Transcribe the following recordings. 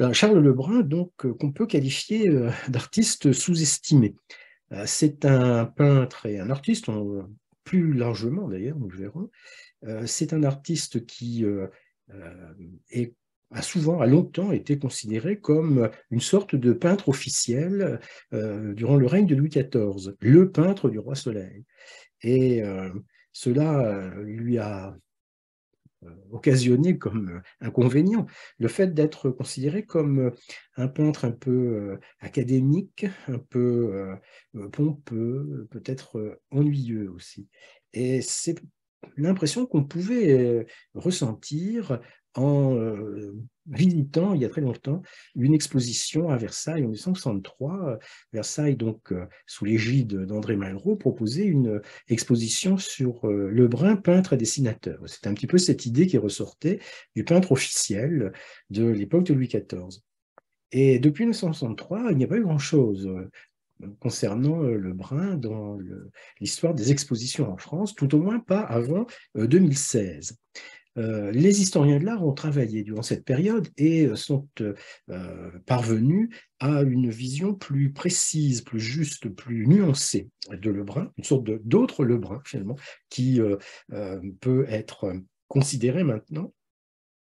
Ben, Charles Lebrun, donc, euh, qu'on peut qualifier euh, d'artiste sous-estimé. Euh, c'est un peintre et un artiste, plus largement d'ailleurs, nous verrons. C'est un artiste qui a souvent, a longtemps été considéré comme une sorte de peintre officiel durant le règne de Louis XIV, le peintre du roi Soleil. Et cela lui a euh, occasionné comme euh, inconvénient le fait d'être considéré comme euh, un peintre un peu académique, un peu pompeux, peut-être ennuyeux aussi. Et c'est l'impression qu'on pouvait ressentir en visitant euh, il y a très longtemps une exposition à Versailles en 1963. Versailles, donc euh, sous l'égide d'André Malraux, proposait une exposition sur euh, Le Brun, peintre et dessinateur. C'est un petit peu cette idée qui ressortait du peintre officiel de l'époque de Louis XIV. Et depuis 1963, il n'y a pas eu grand-chose concernant Le Brun dans l'histoire des expositions en France, tout au moins pas avant 2016. Euh, les historiens de l'art ont travaillé durant cette période et euh, sont euh, parvenus à une vision plus précise, plus juste, plus nuancée de Lebrun, une sorte d'autre Lebrun finalement, qui peut être considéré maintenant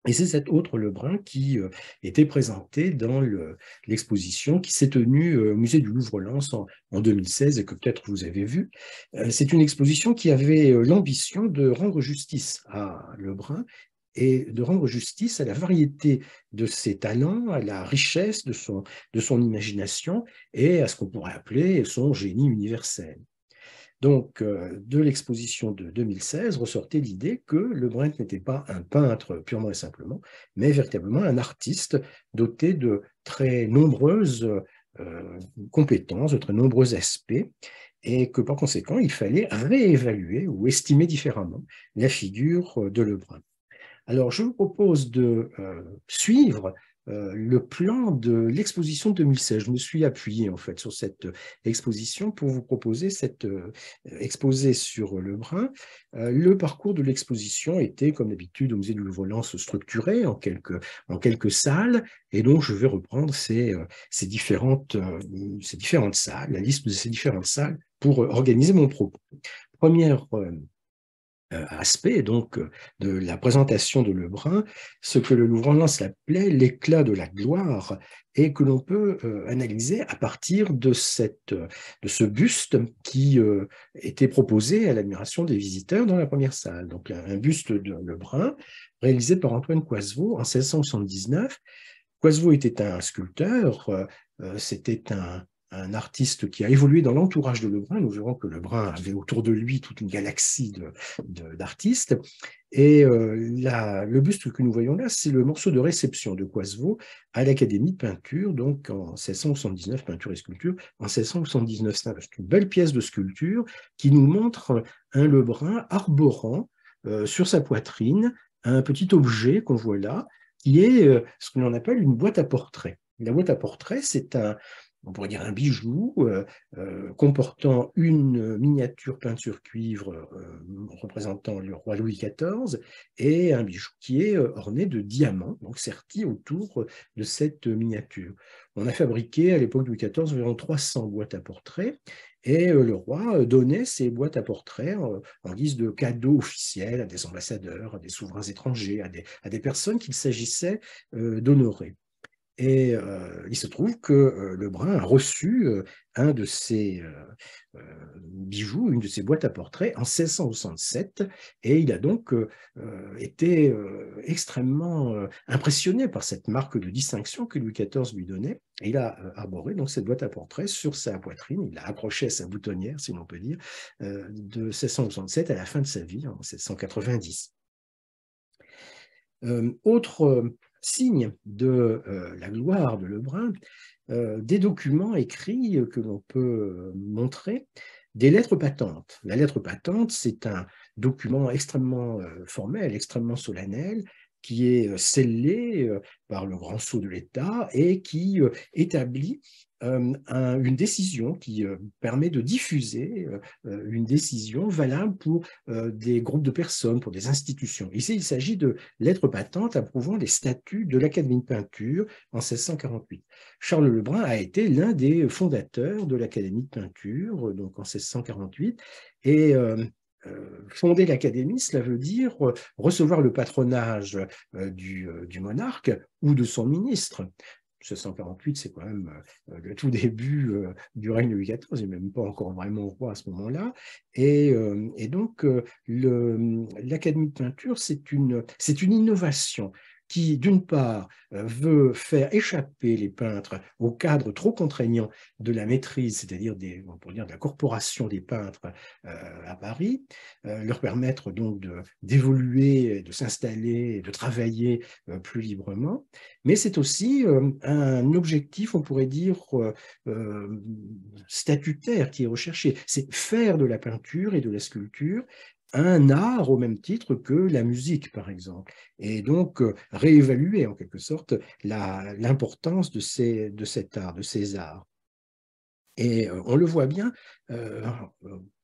et c'est cet autre Lebrun qui euh, était présenté dans l'exposition qui s'est tenue euh, au musée du Louvre-Lens en, 2016 et que peut-être vous avez vu. Euh, c'est une exposition qui avait l'ambition de rendre justice à Lebrun et de rendre justice à la variété de ses talents, à la richesse de son imagination et à ce qu'on pourrait appeler son génie universel donc euh, de l'exposition de 2016 ressortait l'idée que Lebrun n'était pas un peintre purement et simplement, mais véritablement un artiste doté de très nombreuses euh, compétences, de très nombreux aspects, et que par conséquent, il fallait réévaluer ou estimer différemment la figure euh, de Lebrun. Alors, je vous propose de suivre euh, le plan de l'exposition 2016. Je me suis appuyé en fait sur cette euh, exposition pour vous proposer cette euh, exposé sur le brun. le parcours de l'exposition était, comme d'habitude, au musée du Louvre-Lens structuré en quelques, en quelques salles, et donc je vais reprendre ces, ces, différentes, ces différentes salles, la liste de ces différentes salles pour organiser mon propos. Première euh, aspect donc euh, de la présentation de Lebrun, ce que le louvre en lance, l'éclat de la gloire et que l'on peut euh, analyser à partir de, cette, de ce buste qui était proposé à l'admiration des visiteurs dans la première salle. Donc un buste de Lebrun réalisé par Antoine Coisevaux en 1679. Coisevaux était un sculpteur, c'était un, un artiste qui a évolué dans l'entourage de Lebrun. Nous verrons que Lebrun avait autour de lui toute une galaxie d'artistes. et euh, le buste que nous voyons là, c'est le morceau de réception de Coisevaux à l'Académie de peinture, donc en 1679, peinture et sculpture, en 1679. C'est une belle pièce de sculpture qui nous montre un Lebrun arborant euh, sur sa poitrine un petit objet qu'on voit là, qui est euh, ce que l'on appelle une boîte à portraits. La boîte à portraits, c'est un, on pourrait dire un bijou euh, euh, comportant une miniature peinte sur cuivre euh, représentant le roi Louis XIV et un bijou qui est orné de diamants, donc serti autour de cette miniature. On a fabriqué à l'époque de Louis XIV environ 300 boîtes à portraits et le roi donnait ces boîtes à portraits en, guise de cadeaux officiels à des ambassadeurs, à des souverains étrangers, à des personnes qu'il s'agissait d'honorer. Et euh, il se trouve que euh, Lebrun a reçu euh, un de ses bijoux, une de ses boîtes à portraits en 1667, et il a donc été extrêmement impressionné par cette marque de distinction que Louis XIV lui donnait. Et il a arboré donc cette boîte à portraits sur sa poitrine, il l'a accroché à sa boutonnière, si l'on peut dire, de 1667 à la fin de sa vie, en 1690. autre signe de euh, la gloire de Lebrun, euh, des documents écrits que l'on peut euh, montrer, des lettres patentes. La lettre patente, c'est un document extrêmement formel, extrêmement solennel, qui est scellé par le grand sceau de l'État et qui établit euh, une décision qui euh, permet de diffuser euh, une décision valable pour des groupes de personnes, pour des institutions. Ici, il s'agit de lettres patentes approuvant les statuts de l'Académie de peinture en 1648. Charles Lebrun a été l'un des fondateurs de l'Académie de peinture, donc en 1648, et fonder l'académie, cela veut dire recevoir le patronage du, monarque ou de son ministre. 648, c'est quand même euh, le tout début euh, du règne de Louis XIV, il n'est même pas encore vraiment roi à ce moment-là. Et, euh, donc, l'Académie de peinture, c'est une, une innovation qui, d'une part, euh, veut faire échapper les peintres au cadre trop contraignant de la maîtrise, c'est-à-dire de la corporation des peintres euh, à Paris, euh, leur permettre donc d'évoluer, de, s'installer, de travailler plus librement. Mais c'est aussi un objectif, on pourrait dire, statutaire qui est recherché. C'est faire de la peinture et de la sculpture un art au même titre que la musique, par exemple, et donc euh, réévaluer en quelque sorte l'importance de, cet art, de ces arts. Et euh, on le voit bien euh,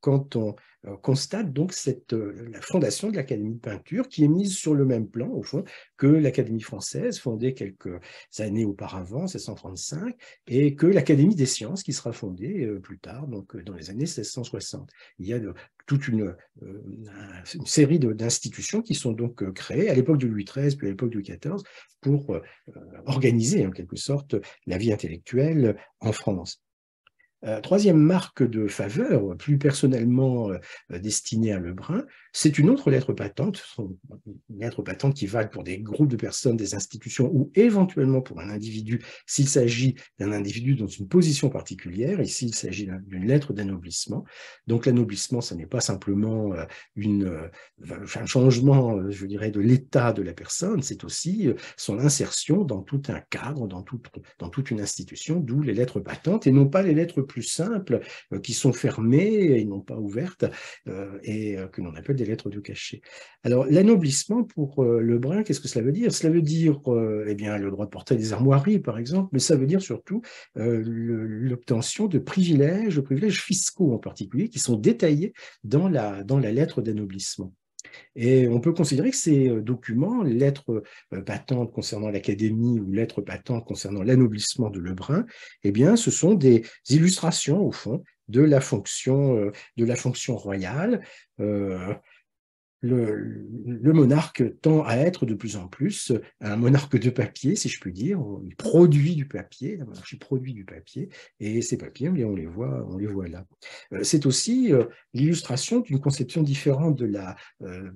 quand on euh, constate donc cette, la fondation de l'Académie de peinture qui est mise sur le même plan, au fond, que l'Académie française, fondée quelques années auparavant, 1635, et que l'Académie des sciences qui sera fondée plus tard, donc dans les années 1660. Il y a de, toute une, une série d'institutions qui sont donc créées à l'époque de Louis XIII, puis à l'époque de Louis XIV, pour organiser en quelque sorte la vie intellectuelle en France. Euh, troisième marque de faveur, plus personnellement euh, destinée à Lebrun, c'est une autre lettre patente, une lettre patente qui valent pour des groupes de personnes, des institutions ou éventuellement pour un individu s'il s'agit d'un individu dans une position particulière. Ici, il s'agit d'une lettre d'annoblissement. Donc l'annoblissement, ce n'est pas simplement euh, une, un changement, je dirais, de l'état de la personne, c'est aussi son insertion dans tout un cadre, dans, toute, dans toute une institution, d'où les lettres patentes et non pas les lettres plus simples, euh, qui sont fermées et non pas ouvertes, euh, et euh, que l'on appelle des lettres de cachet. Alors, l'anoblissement pour le brun, qu'est-ce que cela veut dire Cela veut dire, eh bien, le droit de porter des armoiries, par exemple, mais ça veut dire surtout l'obtention de privilèges, de privilèges fiscaux en particulier, qui sont détaillés dans la, dans la lettre d'anoblissement. Et on peut considérer que ces euh, documents, lettres patentes euh, concernant l'Académie ou lettres patentes concernant l'anoblissement de Lebrun, eh bien, ce sont des illustrations, au fond, de la fonction, euh, de la fonction royale le, monarque tend à être de plus en plus un monarque de papier, si je puis dire. Il produit du papier, la monarchie produit du papier, et ces papiers, on les voit, on les voit là. Euh, c'est aussi euh, l'illustration d'une conception différente de la euh,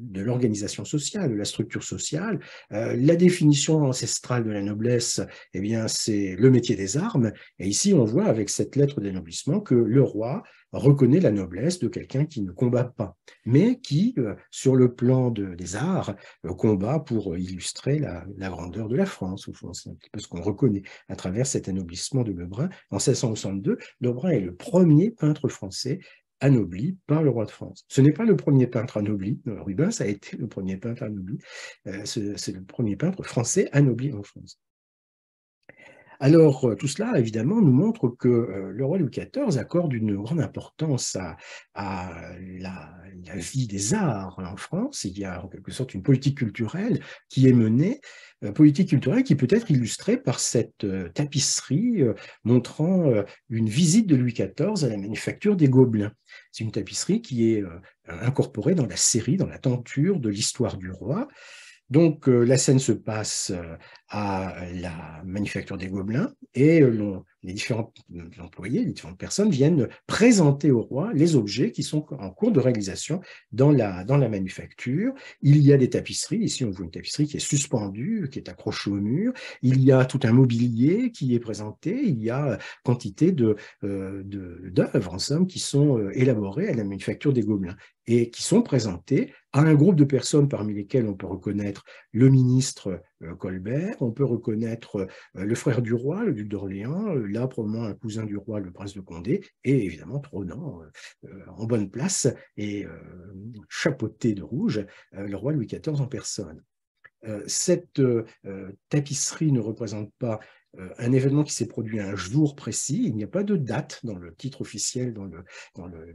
de l'organisation sociale, de la structure sociale. La définition ancestrale de la noblesse, eh bien, c'est le métier des armes. Et ici, on voit avec cette lettre d'annoblissement que le roi reconnaît la noblesse de quelqu'un qui ne combat pas, mais qui, euh, sur le plan des arts, euh, combat pour euh, illustrer la, grandeur de la France. Au c'est ce qu'on reconnaît à travers cet anoblissement de Lebrun. En 1662, Lebrun est le premier peintre français anobli par le roi de France. Ce n'est pas le premier peintre anobli, Rubens a été le premier peintre anobli, c'est le premier peintre français anobli en France. Alors euh, tout cela, évidemment, nous montre que euh, le roi Louis XIV accorde une grande importance à, la, la, vie des arts en France. Il y a en quelque sorte une politique culturelle qui est menée, euh, politique culturelle qui peut être illustrée par cette tapisserie montrant une visite de Louis XIV à la manufacture des Gobelins. C'est une tapisserie qui est incorporée dans la série, dans la tenture de l'histoire du roi. Donc euh, la scène se passe euh, à la manufacture des Gobelins et euh, l'on les différents employés, les différentes personnes viennent présenter au roi les objets qui sont en cours de réalisation dans la, dans la manufacture. Il y a des tapisseries, ici on voit une tapisserie qui est suspendue, qui est accrochée au mur, il y a tout un mobilier qui est présenté, il y a quantité euh, d'œuvres de, de, en somme qui sont euh, élaborées à la manufacture des Gobelins et qui sont présentées à un groupe de personnes parmi lesquelles on peut reconnaître le ministre euh, Colbert, on peut reconnaître euh, le frère du roi, le duc d'Orléans, euh, là probablement un cousin du roi, le prince de Condé, et évidemment trônant en bonne place et chapeauté de rouge, le roi Louis XIV en personne. Cette tapisserie ne représente pas un événement qui s'est produit un jour précis. Il n'y a pas de date dans le titre officiel, dans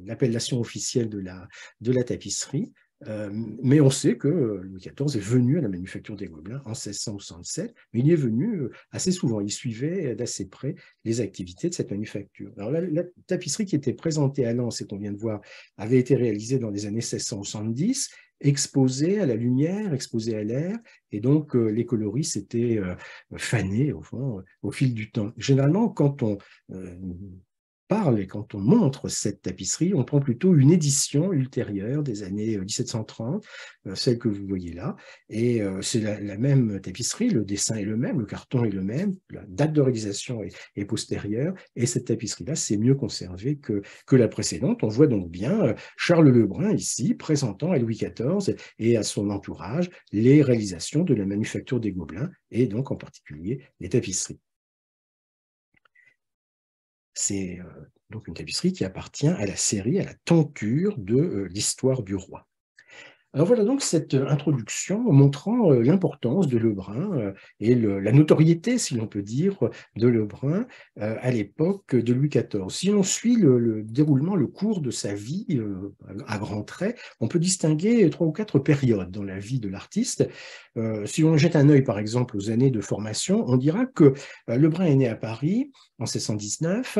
l'appellation officielle de la, de la tapisserie. Euh, mais on sait que Louis XIV est venu à la manufacture des Gobelins en 1667, mais il y est venu euh, assez souvent. Il suivait d'assez près les activités de cette manufacture. Alors, la, tapisserie qui était présentée à Lens et qu'on vient de voir avait été réalisée dans les années 1670 exposée à la lumière, exposée à l'air, et donc euh, les coloris s'étaient fanés au, au fil du temps. Généralement, quand on parle et quand on montre cette tapisserie, on prend plutôt une édition ultérieure des années 1730, euh, euh, celle que vous voyez là. Et euh, c'est la, même tapisserie, le dessin est le même, le carton est le même, la date de réalisation est, postérieure. Et cette tapisserie-là, c'est mieux conservée que, que la précédente. On voit donc bien Charles Lebrun ici présentant à Louis XIV et à son entourage les réalisations de la manufacture des Gobelins et donc en particulier les tapisseries. C'est euh, donc une tapisserie qui appartient à la série, à la tenture de euh, l'histoire du roi. Alors voilà donc cette euh, introduction montrant euh, l'importance de Lebrun euh, et la notoriété, si l'on peut dire, de Lebrun à l'époque de Louis XIV. Si l'on suit le, déroulement, le cours de sa vie à grands traits, on peut distinguer trois ou quatre périodes dans la vie de l'artiste. Si l'on jette un œil, par exemple, aux années de formation, on dira que Lebrun est né à Paris en 1619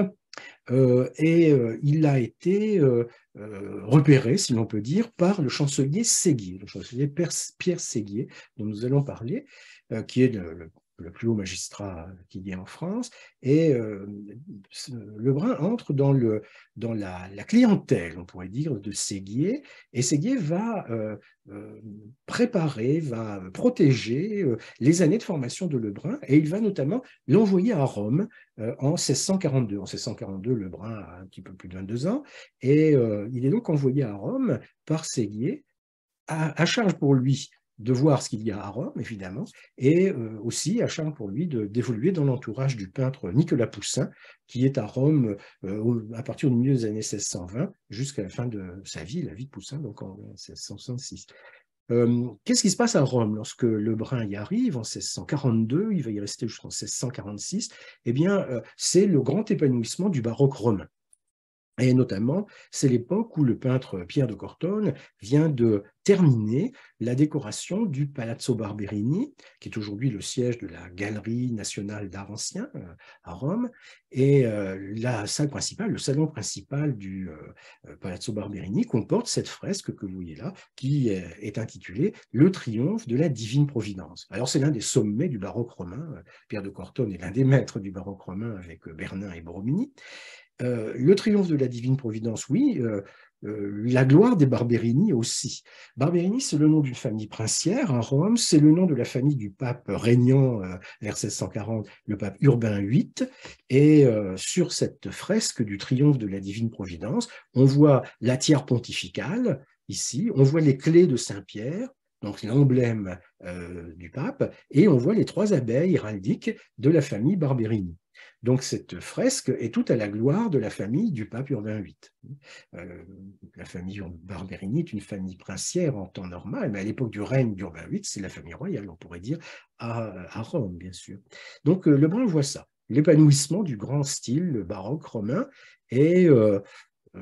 euh, et euh, il a été euh, repéré, si l'on peut dire, par le chancelier Séguier, le chancelier Pierre Séguier, dont nous allons parler, qui est le le plus haut magistrat qu'il y ait en France, et euh, Lebrun entre dans, le, dans la, clientèle, on pourrait dire, de Séguier, et Séguier va euh, euh, préparer, va protéger les années de formation de Lebrun, et il va notamment l'envoyer à Rome en 1642. En 1642, Lebrun a un petit peu plus de 22 ans, et il est donc envoyé à Rome par Séguier, à charge pour lui de voir ce qu'il y a à Rome, évidemment, et euh, aussi à Charles pour lui d'évoluer dans l'entourage du peintre Nicolas Poussin, qui est à Rome euh, à partir du milieu des années 1620 jusqu'à la fin de sa vie, la vie de Poussin, donc en 1666. Euh, qu'est-ce qui se passe à Rome lorsque Lebrun y arrive en 1642 Il va y rester jusqu'en 1646. Eh bien, c'est le grand épanouissement du baroque romain. Et notamment, c'est l'époque où le peintre Pierre de Cortone vient de terminer la décoration du Palazzo Barberini, qui est aujourd'hui le siège de la Galerie nationale d'art ancien euh, à Rome, et euh, la salle principale, le salon principal du euh, Palazzo Barberini comporte cette fresque que vous voyez là, qui est intitulée Le triomphe de la divine providence. Alors c'est l'un des sommets du baroque romain, Pierre de Cortone est l'un des maîtres du baroque romain avec Bernin et Bromini, euh, le triomphe de la divine providence, oui. Euh, euh, la gloire des Barberini aussi. Barberini, c'est le nom d'une famille princière à Rome, c'est le nom de la famille du pape régnant vers 1640, le pape Urbain VIII. Et sur cette fresque du triomphe de la divine providence, on voit la tiare pontificale, ici, on voit les clés de Saint-Pierre, donc l'emblème du pape, et on voit les trois abeilles héraldiques de la famille Barberini. Donc cette fresque est toute à la gloire de la famille du pape Urbain VIII. Euh, la famille Barberini est une famille princière en temps normal, mais à l'époque du règne d'Urbain VIII, c'est la famille royale, on pourrait dire, à, Rome, bien sûr. Donc euh, Lebrun voit ça l'épanouissement du grand style baroque romain et euh, euh,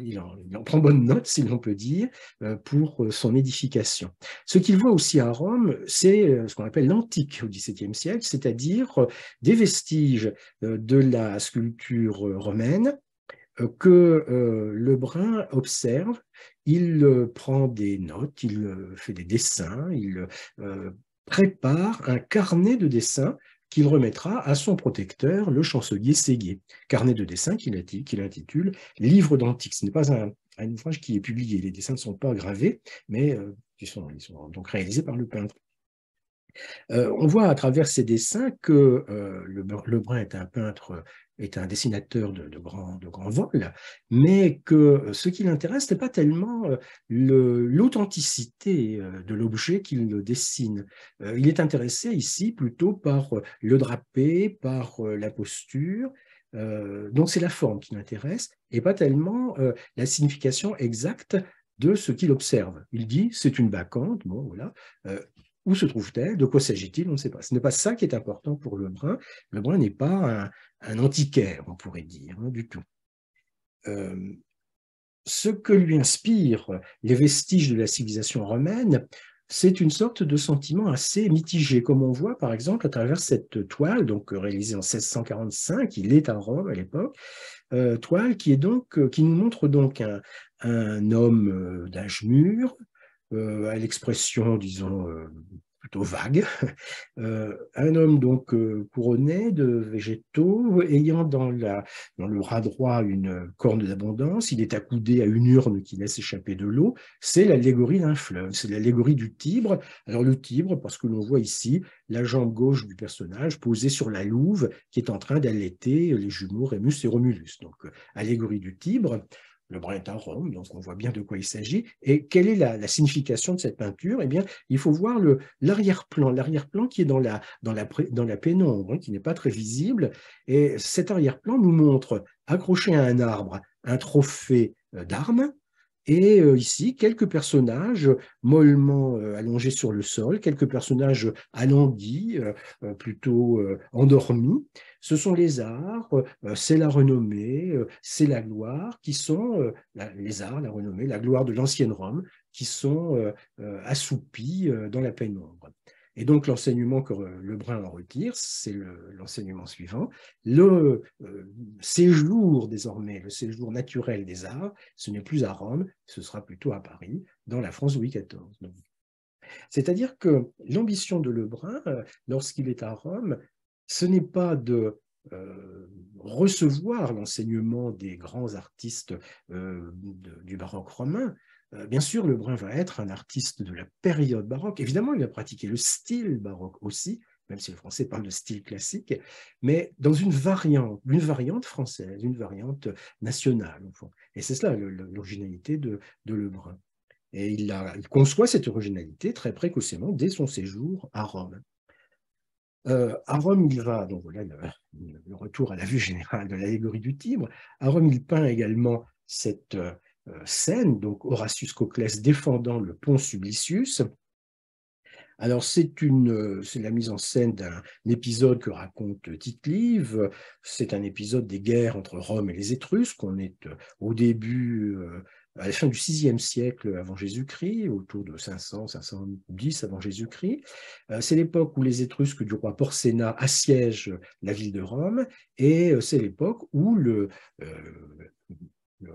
il, en, il, en, prend bonne note, si l'on peut dire, euh, pour euh, son édification. Ce qu'il voit aussi à Rome, c'est ce qu'on appelle l'antique au XVIIe siècle, c'est-à-dire des vestiges de la sculpture romaine que Lebrun observe. Il prend des notes, il fait des dessins, il prépare un carnet de dessins qu'il remettra à son protecteur, le chancelier Séguier. Carnet de dessins qu'il intitule Livre d'Antiques ». Ce n'est pas un, ouvrage qui est publié. Les dessins ne sont pas gravés, mais euh, ils, sont, donc réalisés par le peintre. Euh, on voit à travers ces dessins que euh, Lebrun est un peintre est un dessinateur de, de grands de grand vols, mais que euh, ce qui l'intéresse, ce n'est pas tellement euh, l'authenticité euh, de l'objet qu'il dessine. Il est intéressé ici plutôt par le drapé, par la posture. donc c'est la forme qui l'intéresse et pas tellement la signification exacte de ce qu'il observe. Il dit c'est une vacante, bon voilà, où se trouve-t-elle De quoi s'agit-il On ne sait pas. Ce n'est pas ça qui est important pour Le Brun. Le Brun n'est pas un, un antiquaire, on pourrait dire, hein, du tout. ce que lui inspirent les vestiges de la civilisation romaine, c'est une sorte de sentiment assez mitigé, comme on voit par exemple à travers cette toile, donc euh, réalisée en 1645, il est à Rome à l'époque, euh, toile qui, est donc, euh, qui nous montre donc un, un homme d'âge mûr, à l'expression, disons, plutôt vague, euh, un homme donc euh, couronné de végétaux, ayant dans, le bras droit une corne d'abondance, il est accoudé à une urne qui laisse échapper de l'eau, c'est l'allégorie d'un fleuve, c'est l'allégorie du Tibre. Alors le Tibre, parce que l'on voit ici la jambe gauche du personnage posée sur la louve qui est en train d'allaiter les jumeaux Rémus et Romulus. Donc euh, allégorie du Tibre. Le brin est à Rome, donc on voit bien de quoi il s'agit. Et quelle est la, signification de cette peinture Eh bien, il faut voir l'arrière-plan, l'arrière-plan qui est dans la, dans la, dans la pénombre, hein, qui n'est pas très visible. Et cet arrière-plan nous montre, accroché à un arbre, un trophée euh, d'armes et euh, ici, quelques personnages mollement euh, allongés sur le sol, quelques personnages alanguis, euh, plutôt endormis. Ce sont les arts, c'est la renommée, c'est la gloire qui sont, les arts, la renommée, la gloire de l'ancienne Rome, qui sont assoupis dans la pénombre. Et donc l'enseignement que Lebrun en retire, c'est l'enseignement suivant. Le euh, séjour désormais, le séjour naturel des arts, ce n'est plus à Rome, ce sera plutôt à Paris, dans la France Louis XIV. C'est-à-dire que l'ambition de Lebrun, euh, lorsqu'il est à Rome, ce n'est pas de euh, recevoir l'enseignement des grands artistes du baroque romain, euh, bien sûr, Lebrun va être un artiste de la période baroque. Évidemment, il va pratiquer le style baroque aussi, même si le français parle de style classique, mais dans une variante, une variante française, une variante nationale. Et c'est cela l'originalité de, Lebrun. Et il, conçoit cette originalité très précocement dès son séjour à Rome. Euh, à Rome, il va, donc voilà le, le retour à la vue générale de l'allégorie du Tibre, à Rome, il peint également cette, euh, euh, scène, donc Horatius Coclès défendant le pont Sublicius. Alors c'est euh, la mise en scène d'un épisode que raconte tite live C'est un épisode des guerres entre Rome et les Étrusques. On est euh, au début à la fin du VIe siècle avant Jésus-Christ, autour de 500-510 avant Jésus-Christ. C'est l'époque où les Étrusques du roi Porcena assiègent la ville de Rome et c'est l'époque où le,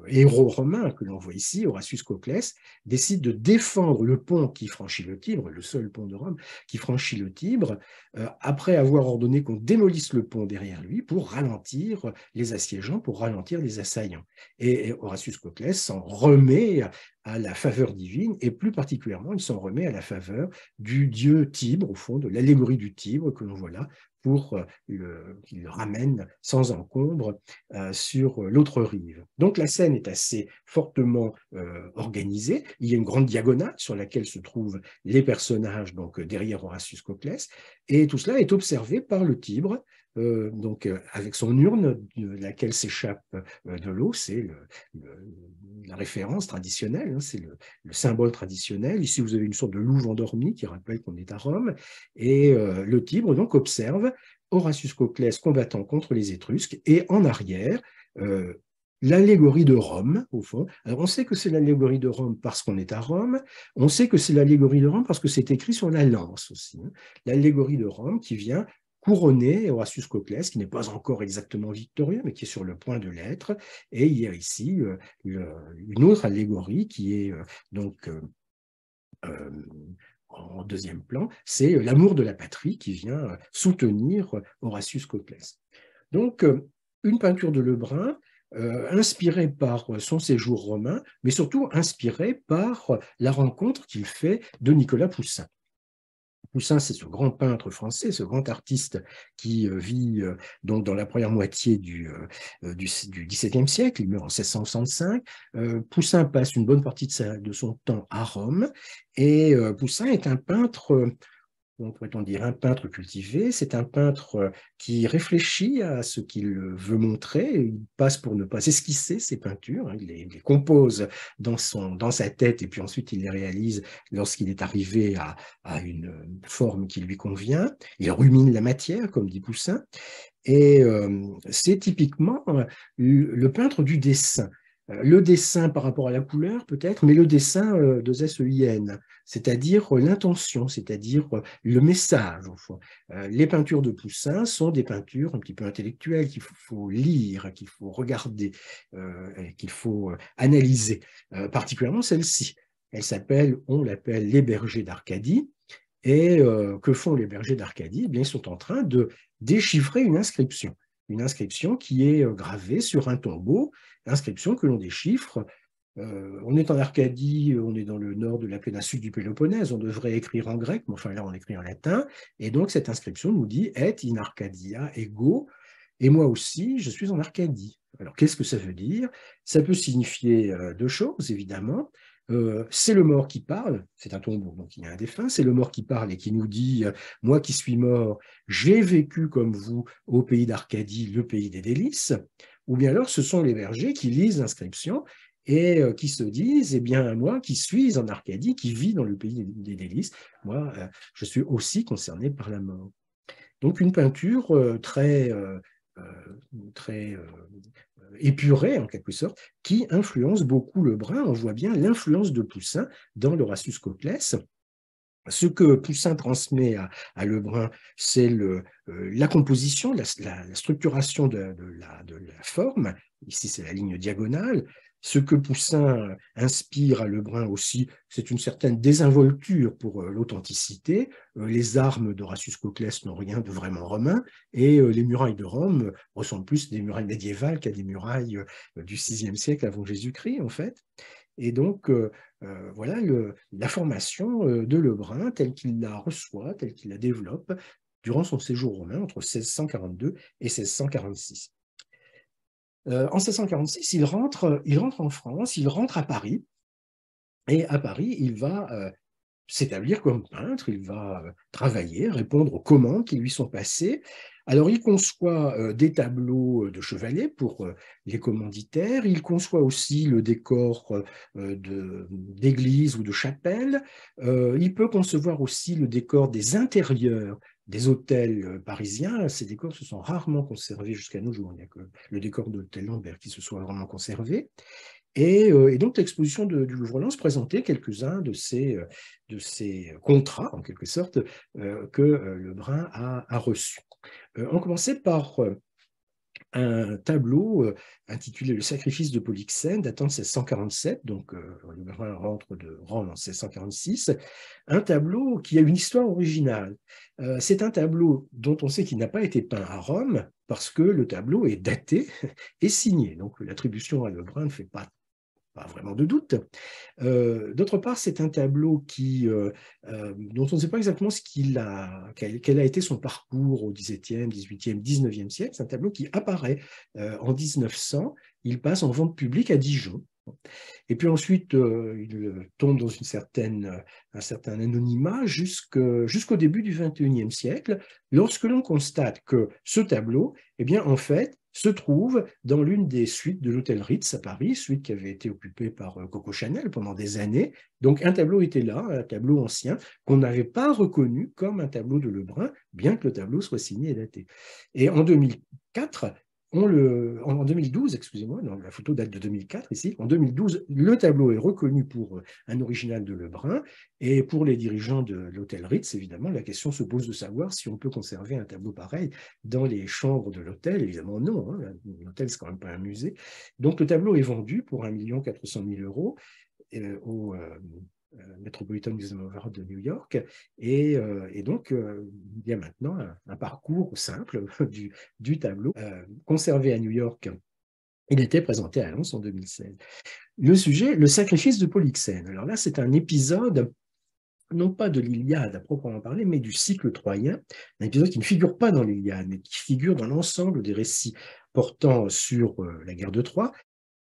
héros romain que l'on voit ici, Horatius Coclès, décide de défendre le pont qui franchit le Tibre, le seul pont de Rome qui franchit le Tibre, euh, après avoir ordonné qu'on démolisse le pont derrière lui pour ralentir les assiégeants, pour ralentir les assaillants. Et, et Horatius Coclès s'en remet à la faveur divine, et plus particulièrement, il s'en remet à la faveur du dieu Tibre, au fond, de l'allégorie du Tibre que l'on voit là, pour qu'il euh, ramène sans encombre euh, sur euh, l'autre rive. Donc la scène est assez fortement organisée. Il y a une grande diagonale sur laquelle se trouvent les personnages donc derrière Horatius Coclès, et tout cela est observé par le Tibre euh, donc euh, avec son urne de laquelle s'échappe euh, de l'eau, c'est la référence traditionnelle, hein, c'est le, symbole traditionnel. Ici, vous avez une sorte de louve endormie qui rappelle qu'on est à Rome, et le Tibre donc observe Horatius Coclès combattant contre les Étrusques, et en arrière, l'allégorie de Rome, au fond. Alors on sait que c'est l'allégorie de Rome parce qu'on est à Rome, on sait que c'est l'allégorie de Rome parce que c'est écrit sur la lance aussi. Hein. L'allégorie de Rome qui vient couronné Horatius Coclès, qui n'est pas encore exactement victorieux, mais qui est sur le point de l'être. Et il y a ici euh, euh, une autre allégorie qui est euh, donc en deuxième plan, c'est l'amour de la patrie qui vient soutenir Horatius Coclès. Donc, une peinture de Lebrun, inspirée par son séjour romain, mais surtout inspirée par la rencontre qu'il fait de Nicolas Poussin. Poussin, c'est ce grand peintre français, ce grand artiste qui euh, vit euh, donc dans la première moitié du, euh, XVIIe siècle. Il meurt en 1665. Poussin passe une bonne partie de, de son temps à Rome et Poussin est un peintre on pourrait-on dire, un peintre cultivé, c'est un peintre euh, qui réfléchit à ce qu'il veut montrer, il passe pour ne pas esquisser ses peintures, hein, il les, compose dans, son, dans sa tête et puis ensuite il les réalise lorsqu'il est arrivé à, une forme qui lui convient, il rumine la matière, comme dit Poussin, et euh, c'est typiquement euh, le peintre du dessin. Euh, le dessin par rapport à la couleur peut-être, mais le dessin euh, de SEIN, c'est-à-dire euh, l'intention, c'est-à-dire le message. les peintures de Poussin sont des peintures un petit peu intellectuelles qu'il faut, lire, qu'il faut regarder, qu'il faut analyser, particulièrement celle-ci. Elle s'appelle, on l'appelle Les Bergers d'Arcadie. Et que font les bergers d'Arcadie eh Ils sont en train de déchiffrer une inscription. Une inscription qui est gravée sur un tombeau Inscription que l'on déchiffre. Euh, on est en Arcadie, on est dans le nord de la péninsule du Péloponnèse, on devrait écrire en grec, mais enfin là on écrit en latin, et donc cette inscription nous dit Et in Arcadia ego, et moi aussi je suis en Arcadie. Alors qu'est-ce que ça veut dire Ça peut signifier euh, deux choses évidemment. Euh, c'est le mort qui parle, c'est un tombeau, donc il y a un défunt, c'est le mort qui parle et qui nous dit Moi qui suis mort, j'ai vécu comme vous au pays d'Arcadie, le pays des délices. Ou bien alors, ce sont les bergers qui lisent l'inscription et euh, qui se disent, eh bien, moi qui suis en Arcadie, qui vis dans le pays des délices, moi, euh, je suis aussi concerné par la mort. Donc, une peinture euh, très, très épurée, en quelque sorte, qui influence beaucoup le brun. On voit bien l'influence de Poussin dans Rassus Coclès, ce que Poussin transmet à, Lebrun, c'est euh, la composition, la, structuration de, la, forme. Ici, c'est la ligne diagonale. Ce que Poussin inspire à Lebrun aussi, c'est une certaine désinvolture pour euh, l'authenticité. Euh, les armes d'Horatius Coclès n'ont rien de vraiment romain, et les murailles de Rome ressemblent plus à des murailles médiévales qu'à des murailles du VIe siècle avant Jésus-Christ, en fait. Et donc, euh, voilà la formation euh, de Lebrun telle qu'il la reçoit, telle qu'il la développe durant son séjour romain entre 1642 et 1646. Euh, en 1646, il rentre, il rentre en France, il rentre à Paris, et à Paris, il va s'établir comme peintre, il va travailler, répondre aux commandes qui lui sont passées, alors il conçoit euh, des tableaux euh, de chevaliers pour euh, les commanditaires, il conçoit aussi le décor d'église ou de chapelle, il peut concevoir aussi le décor des intérieurs des hôtels parisiens, ces décors se sont rarement conservés jusqu'à nos jours. Il n'y a que le décor de l'hôtel Lambert qui se soit vraiment conservé. Et, donc l'exposition du Louvre-Lens présentait quelques-uns de ces, de ces contrats, en quelque sorte, que Lebrun a reçus. Euh, on commençait par euh, un tableau euh, intitulé Le sacrifice de Polyxène, datant de 1647, donc rentre de Rome en 1646, un tableau qui a une histoire originale. c'est un tableau dont on sait qu'il n'a pas été peint à Rome, parce que le tableau est daté et signé. Donc l'attribution à Brun ne fait pas pas vraiment de doute. Euh, d'autre part, c'est un tableau qui, euh, euh, dont on ne sait pas exactement ce qu'il a, quel, quel, a été son parcours au XVIIe, XVIIIe, XIXe siècle. C'est un tableau qui apparaît en 1900. Il passe en vente publique à Dijon et puis ensuite, euh, il euh, tombe dans une certaine, euh, un certain anonymat jusqu'au début du XXIe siècle, lorsque l'on constate que ce tableau, et eh bien, en fait, se trouve dans l'une des suites de l'hôtel Ritz à Paris, suite qui avait été occupée par Coco Chanel pendant des années. Donc un tableau était là, un tableau ancien, qu'on n'avait pas reconnu comme un tableau de Lebrun, bien que le tableau soit signé et daté. Et en 2004, le, en 2012, excusez-moi, la photo date de 2004 ici, en 2012, le tableau est reconnu pour euh, un original de Lebrun, et pour les dirigeants de l'hôtel Ritz, évidemment, la question se pose de savoir si on peut conserver un tableau pareil dans les chambres de l'hôtel, évidemment non, hein. l'hôtel l'hôtel n'est quand même pas un musée. Donc le tableau est vendu pour 1,4 400 d'euros euros euh, au, euh, euh, Metropolitan Museum of de New York. Et, euh, donc, euh, il y a maintenant un, parcours simple du, tableau conservé à New York. Il était présenté à Lens en 2016. Le sujet, le sacrifice de Polyxène. Alors là, c'est un épisode non pas de l'Iliade à proprement parler, mais du cycle troyen, un épisode qui ne figure pas dans l'Iliade, mais qui figure dans l'ensemble des récits portant sur la guerre de Troie.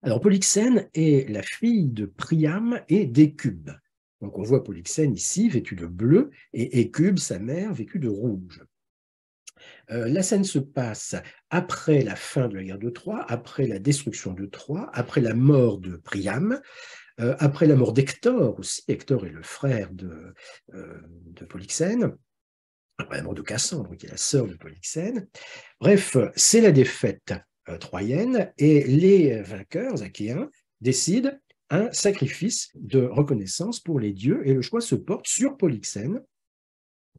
Alors Polyxène est la fille de Priam et d'Écube. Donc on voit Polyxène ici, vêtu de bleu, et Écube, sa mère, vêtue de rouge. Euh, la scène se passe après la fin de la guerre de Troie, après la destruction de Troie, après la mort de Priam, euh, après la mort d'Hector aussi. Hector est le frère de, euh, de Polyxène. Après la mort de Cassandre, qui est la sœur de Polyxène. Bref, c'est la défaite troyenne et les vainqueurs achéens décident un sacrifice de reconnaissance pour les dieux et le choix se porte sur Polyxène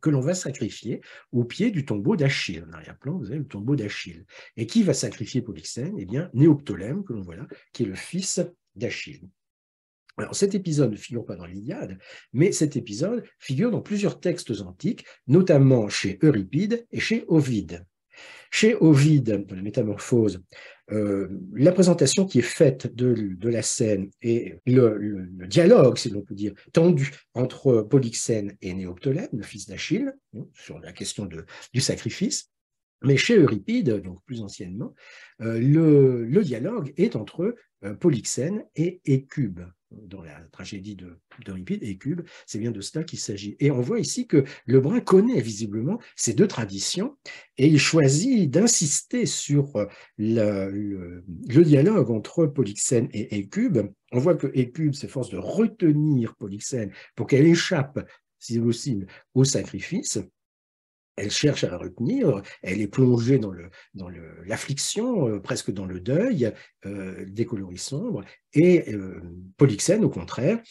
que l'on va sacrifier au pied du tombeau d'Achille. En arrière-plan, vous avez le tombeau d'Achille. Et qui va sacrifier Polyxène Eh bien, Néoptolème, que l'on voit là, qui est le fils d'Achille. Alors cet épisode ne figure pas dans l'Iliade, mais cet épisode figure dans plusieurs textes antiques, notamment chez Euripide et chez Ovide. Chez Ovide, dans la métamorphose, euh, la présentation qui est faite de, la scène et le, dialogue, si l'on peut dire, tendu entre Polyxène et Néoptolème, le fils d'Achille, hein, sur la question du sacrifice. Mais chez Euripide, donc plus anciennement, euh, le, dialogue est entre euh, Polyxène et Écube dans la tragédie d'Euripide de et c'est bien de cela qu'il s'agit. Et on voit ici que Lebrun connaît visiblement ces deux traditions et il choisit d'insister sur euh, le, dialogue entre Polyxène et Écube. On voit que Écube s'efforce de retenir Polyxène pour qu'elle échappe, si possible, au sacrifice elle cherche à retenir, elle est plongée dans, le, dans le, l'affliction, euh, presque dans le deuil euh, des coloris sombres, et euh, Polyxène, au contraire,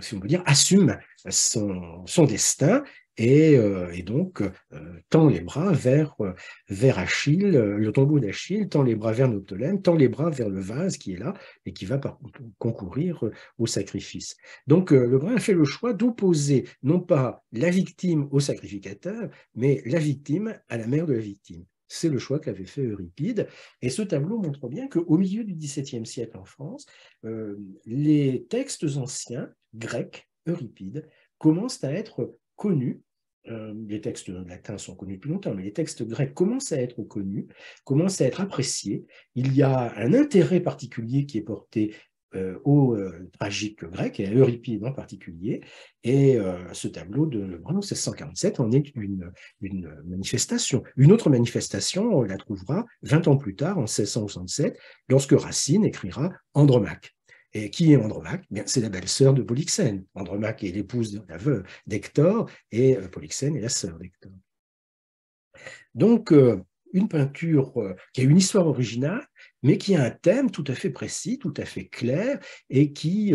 si on veut dire, assume son, son destin euh, et, donc euh, tend les bras vers, euh, vers Achille, le tombeau d'Achille, tend les bras vers Noctolème, tend les bras vers le vase qui est là et qui va par concourir au sacrifice. Donc le brun fait le choix d'opposer non pas la victime au sacrificateur, mais la victime à la mère de la victime. C'est le choix qu'avait fait Euripide. Et ce tableau montre bien qu'au milieu du XVIIe siècle en France, les textes anciens grecs, Euripide, commencent à être connus euh, les textes latins sont connus plus longtemps, mais les textes grecs commencent à être connus, commencent à être appréciés. Il y a un intérêt particulier qui est porté euh, au euh, tragique grec et à Euripide en particulier. Et ce tableau de Lebrun 1647 en est une, une, manifestation. Une autre manifestation, on la trouvera 20 ans plus tard, en 1667, lorsque Racine écrira Andromaque. Et qui est Andromaque eh C'est la belle-sœur de Polyxène. Andromaque est l'épouse d'Hector et euh, Polyxène est la sœur d'Hector. Donc, euh, une peinture euh, qui a une histoire originale, mais qui a un thème tout à fait précis, tout à fait clair, et qui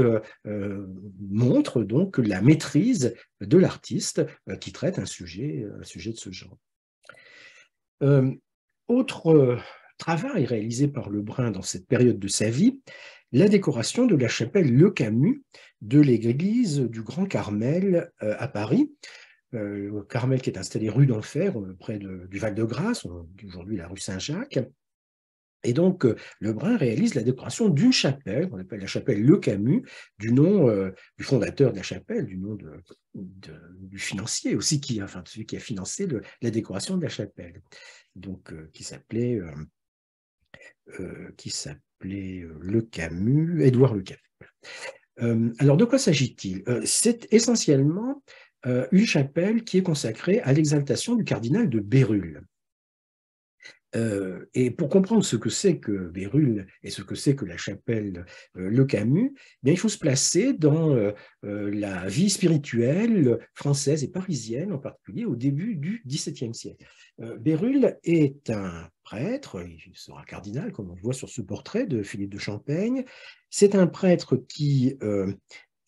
montre donc la maîtrise de l'artiste qui traite un sujet, un sujet de ce genre. autre travail réalisé par Lebrun dans cette période de sa vie, la décoration de la chapelle Le Camus de l'église du Grand Carmel euh, à Paris. Euh, le Carmel qui est installé rue d'Enfer, euh, près du Val-de-Grâce, aujourd'hui la rue Saint-Jacques. Et donc, Le Brun réalise la décoration d'une chapelle, on appelle la chapelle Le Camus, du nom du fondateur de la chapelle, du nom du financier aussi, qui, enfin, celui qui a financé la décoration de la chapelle, donc qui s'appelait qui s'appelait euh, Le Camus, Édouard Le Camus. Euh, alors de quoi s'agit-il euh, C'est essentiellement une chapelle qui est consacrée à l'exaltation du cardinal de Bérulle. et pour comprendre ce que c'est que Bérulle et ce que c'est que la chapelle Le Camus, eh bien, il faut se placer dans la vie spirituelle française et parisienne en particulier au début du XVIIe siècle. Bérulle est un prêtre, il sera cardinal, comme on le voit sur ce portrait de Philippe de Champaigne. C'est un prêtre euh,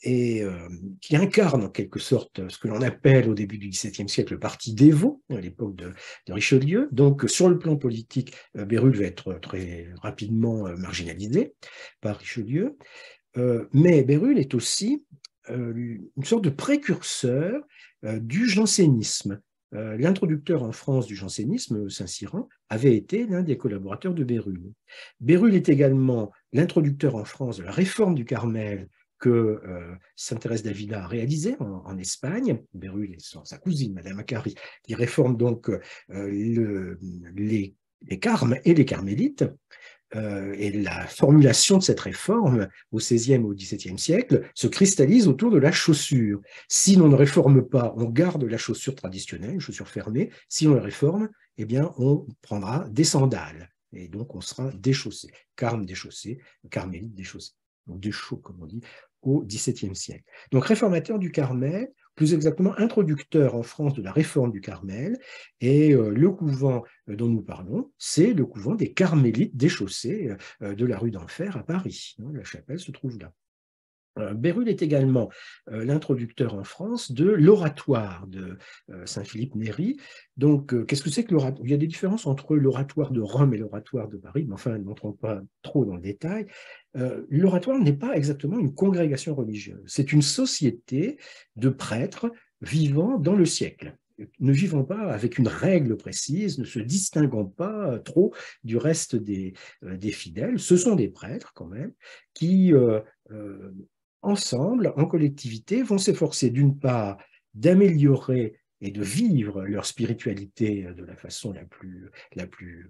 euh, qui, incarne en quelque sorte ce que l'on appelle au début du XVIIe siècle le parti dévot, à l'époque de, Richelieu. Donc sur le plan politique, euh, Bérulle va être très rapidement marginalisé par Richelieu. mais Bérulle est aussi une sorte de précurseur du jansénisme. Euh, l'introducteur en France du jansénisme, Saint-Cyran, avait été l'un des collaborateurs de Bérulle. Bérulle est également l'introducteur en France de la réforme du Carmel que euh, Saint-Thérèse d'Avila a réalisée en, Espagne. Bérulle et sa cousine, Madame Acari, qui réforme donc euh, les carmes et les carmélites. Euh, et la formulation de cette réforme au XVIe ou au XVIIe siècle se cristallise autour de la chaussure. Si l'on ne réforme pas, on garde la chaussure traditionnelle, une chaussure fermée. Si on la réforme, eh bien, on prendra des sandales. Et donc, on sera déchaussé. Carme déchaussé, carmélite déchaussé. Donc, déchaud, comme on dit, au XVIIe siècle. Donc, réformateur du Carmel, plus exactement introducteur en France de la réforme du Carmel. Et euh, le couvent euh, dont nous parlons, c'est le couvent des Carmélites déchaussés euh, de la rue d'Enfer à Paris. Hein, la chapelle se trouve là. Euh, Bérulle est également euh, l'introducteur en France de l'oratoire de euh, Saint-Philippe Néry. Donc, qu'est-ce que c'est que l'oratoire Il y a des différences entre l'oratoire de Rome et l'oratoire de Paris, mais enfin, n'entrons pas trop dans le détail. l'oratoire n'est pas exactement une congrégation religieuse, c'est une société de prêtres vivant dans le siècle ne vivant pas avec une règle précise, ne se distinguant pas trop du reste des, des fidèles. Ce sont des prêtres quand même qui euh, euh, ensemble, en collectivité, vont s'efforcer d'une part d'améliorer et de vivre leur spiritualité de la façon la plus,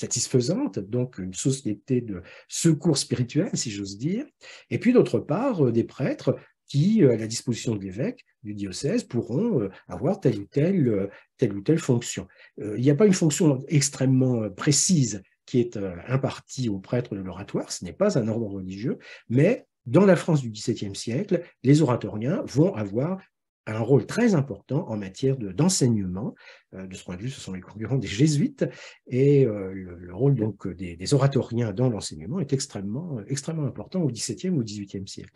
satisfaisante, donc une société de secours spirituel, si j'ose dire, et puis d'autre part, euh, des prêtres qui, euh, à la disposition de l'évêque, du diocèse, pourront euh, avoir telle ou telle, telle, ou telle fonction. Il n'y a pas une fonction extrêmement précise qui est impartie aux prêtres de l'oratoire, ce n'est pas un ordre religieux, mais dans la France du XVIIe siècle, les oratoriens vont avoir un rôle très important en matière d'enseignement. Euh, de, ce point de vue, ce sont les concurrents des jésuites, et euh, le, rôle donc des, oratoriens dans l'enseignement est extrêmement, extrêmement important au XVIIe ou XVIIIe siècle.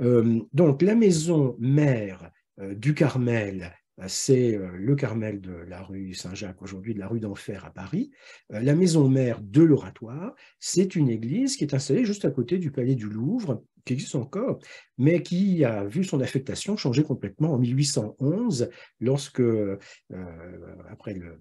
Euh, donc la maison mère du Carmel euh, c'est euh, le Carmel de la rue Saint-Jacques, aujourd'hui de la rue d'Enfer à Paris. Euh, la maison mère de l'oratoire, c'est une église qui est installée juste à côté du palais du Louvre, qui existe encore, mais qui a vu son affectation changer complètement en 1811, lorsque, après le,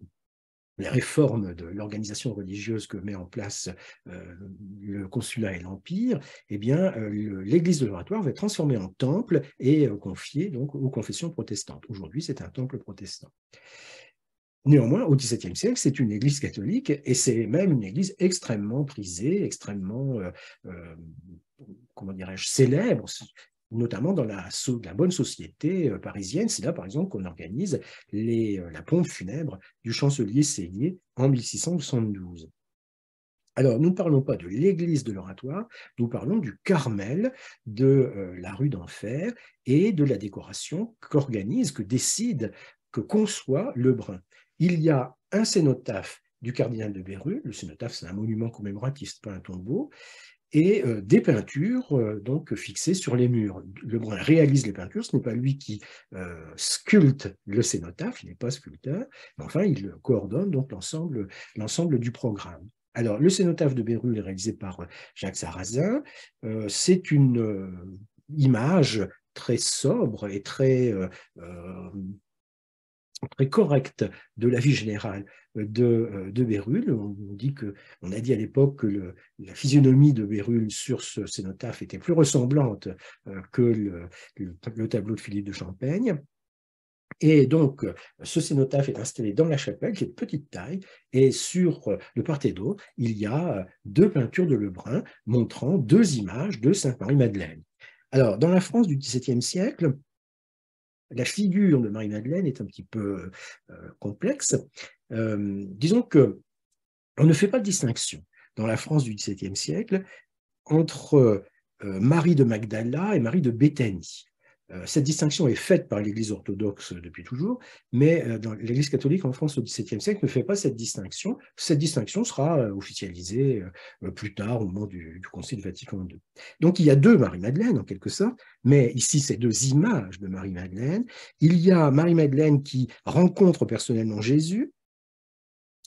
les réformes de l'organisation religieuse que met en place euh, le consulat et l'empire, eh bien euh, l'église de l'oratoire va être transformée en temple et euh, confiée donc aux confessions protestantes. Aujourd'hui, c'est un temple protestant. Néanmoins, au XVIIe siècle, c'est une église catholique et c'est même une église extrêmement prisée, extrêmement, comment dirais-je, célèbre notamment dans la, bonne société euh, parisienne. C'est là, par exemple, qu'on organise euh, la pompe funèbre du chancelier Seillier en 1672. Alors, nous ne parlons pas de l'église de l'oratoire, nous parlons du Carmel, de euh, la rue d'enfer et de la décoration qu'organise, que décide, que conçoit Lebrun. Il y a un cénotaphe du cardinal de Berru, le cénotaphe c'est un monument commémoratif, pas un tombeau, et euh, des peintures euh, donc fixées sur les murs. Lebrun réalise les peintures, ce n'est pas lui qui euh, sculpte le cénotaphe, il n'est pas sculpteur, mais enfin il coordonne donc l'ensemble, l'ensemble du programme. Alors le cénotaphe de Bérulle est réalisé par Jacques Sarrazin, c'est une image très sobre et très très correcte de la vie générale de, euh, de Bérulle. On, dit que, on a dit à l'époque que la physionomie de Bérulle sur ce cénotaphe était plus ressemblante euh, que le, tableau de Philippe de Champaigne. Et donc, ce cénotaphe est installé dans la chapelle, qui est de petite taille, et sur euh, le parterre d'eau, il y a deux peintures de Lebrun montrant deux images de Sainte-Marie-Madeleine. Alors, dans la France du XVIIe siècle, la figure de Marie-Madeleine est un petit peu euh, complexe. Euh, disons que on ne fait pas de distinction dans la France du XVIIe siècle entre euh, Marie de Magdala et Marie de Béthanie. Euh, cette distinction est faite par l'Église orthodoxe depuis toujours, mais euh, l'Église catholique en France au XVIIe siècle ne fait pas cette distinction. Cette distinction sera euh, officialisée plus tard au moment du, du Concile Vatican II. Donc il y a deux Marie-Madeleine en quelque sorte, mais ici c'est deux images de Marie-Madeleine. Il y a Marie-Madeleine qui rencontre personnellement Jésus,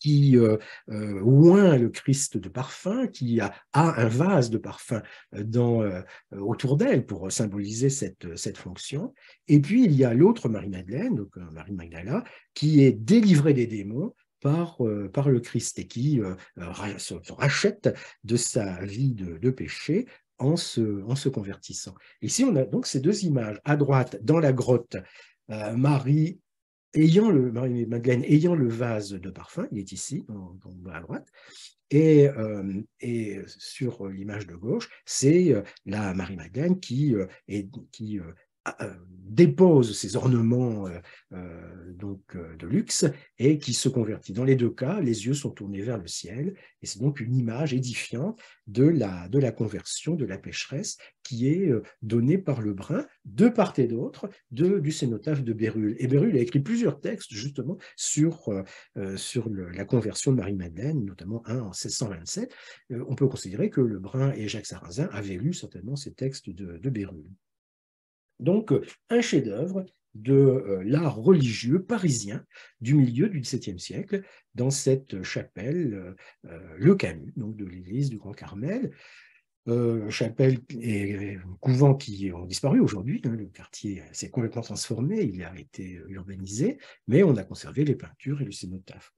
qui euh, euh, oint le Christ de parfum, qui a, un vase de parfum euh, dans, euh, autour d'elle pour symboliser cette, cette, fonction. Et puis il y a l'autre Marie-Madeleine, donc Marie Magdala, qui est délivrée des démons par, par le Christ et qui se rachète de sa vie de, péché en se, en se convertissant. Ici, on a donc ces deux images. À droite, dans la grotte, Marie ayant le marie ayant le vase de parfum, il est ici, en, à droite, et, euh, sur euh, l'image de gauche, c'est euh, la Marie-Madeleine qui, est, qui euh, dépose ses ornements euh, euh, donc de luxe et qui se convertit. Dans les deux cas, les yeux sont tournés vers le ciel et c'est donc une image édifiante de la, de la conversion de la pécheresse qui est donnée par le de part et d'autre du cénotaphe de Bérulle. Et Bérulle a écrit plusieurs textes justement sur, sur la conversion de Marie-Madeleine, notamment un en 1627. on peut considérer que le et Jacques Sarrazin avaient lu certainement ces textes de, de Bérulle. Donc, euh, un chef-d'œuvre de euh, l'art religieux parisien du milieu du XVIIe siècle, dans cette chapelle euh, Le Camus, donc de l'église du Grand Carmel. chapelle et couvent qui ont disparu aujourd'hui. Hein. le quartier s'est complètement transformé, il a été urbanisé, mais on a conservé les peintures et le cénotaphe.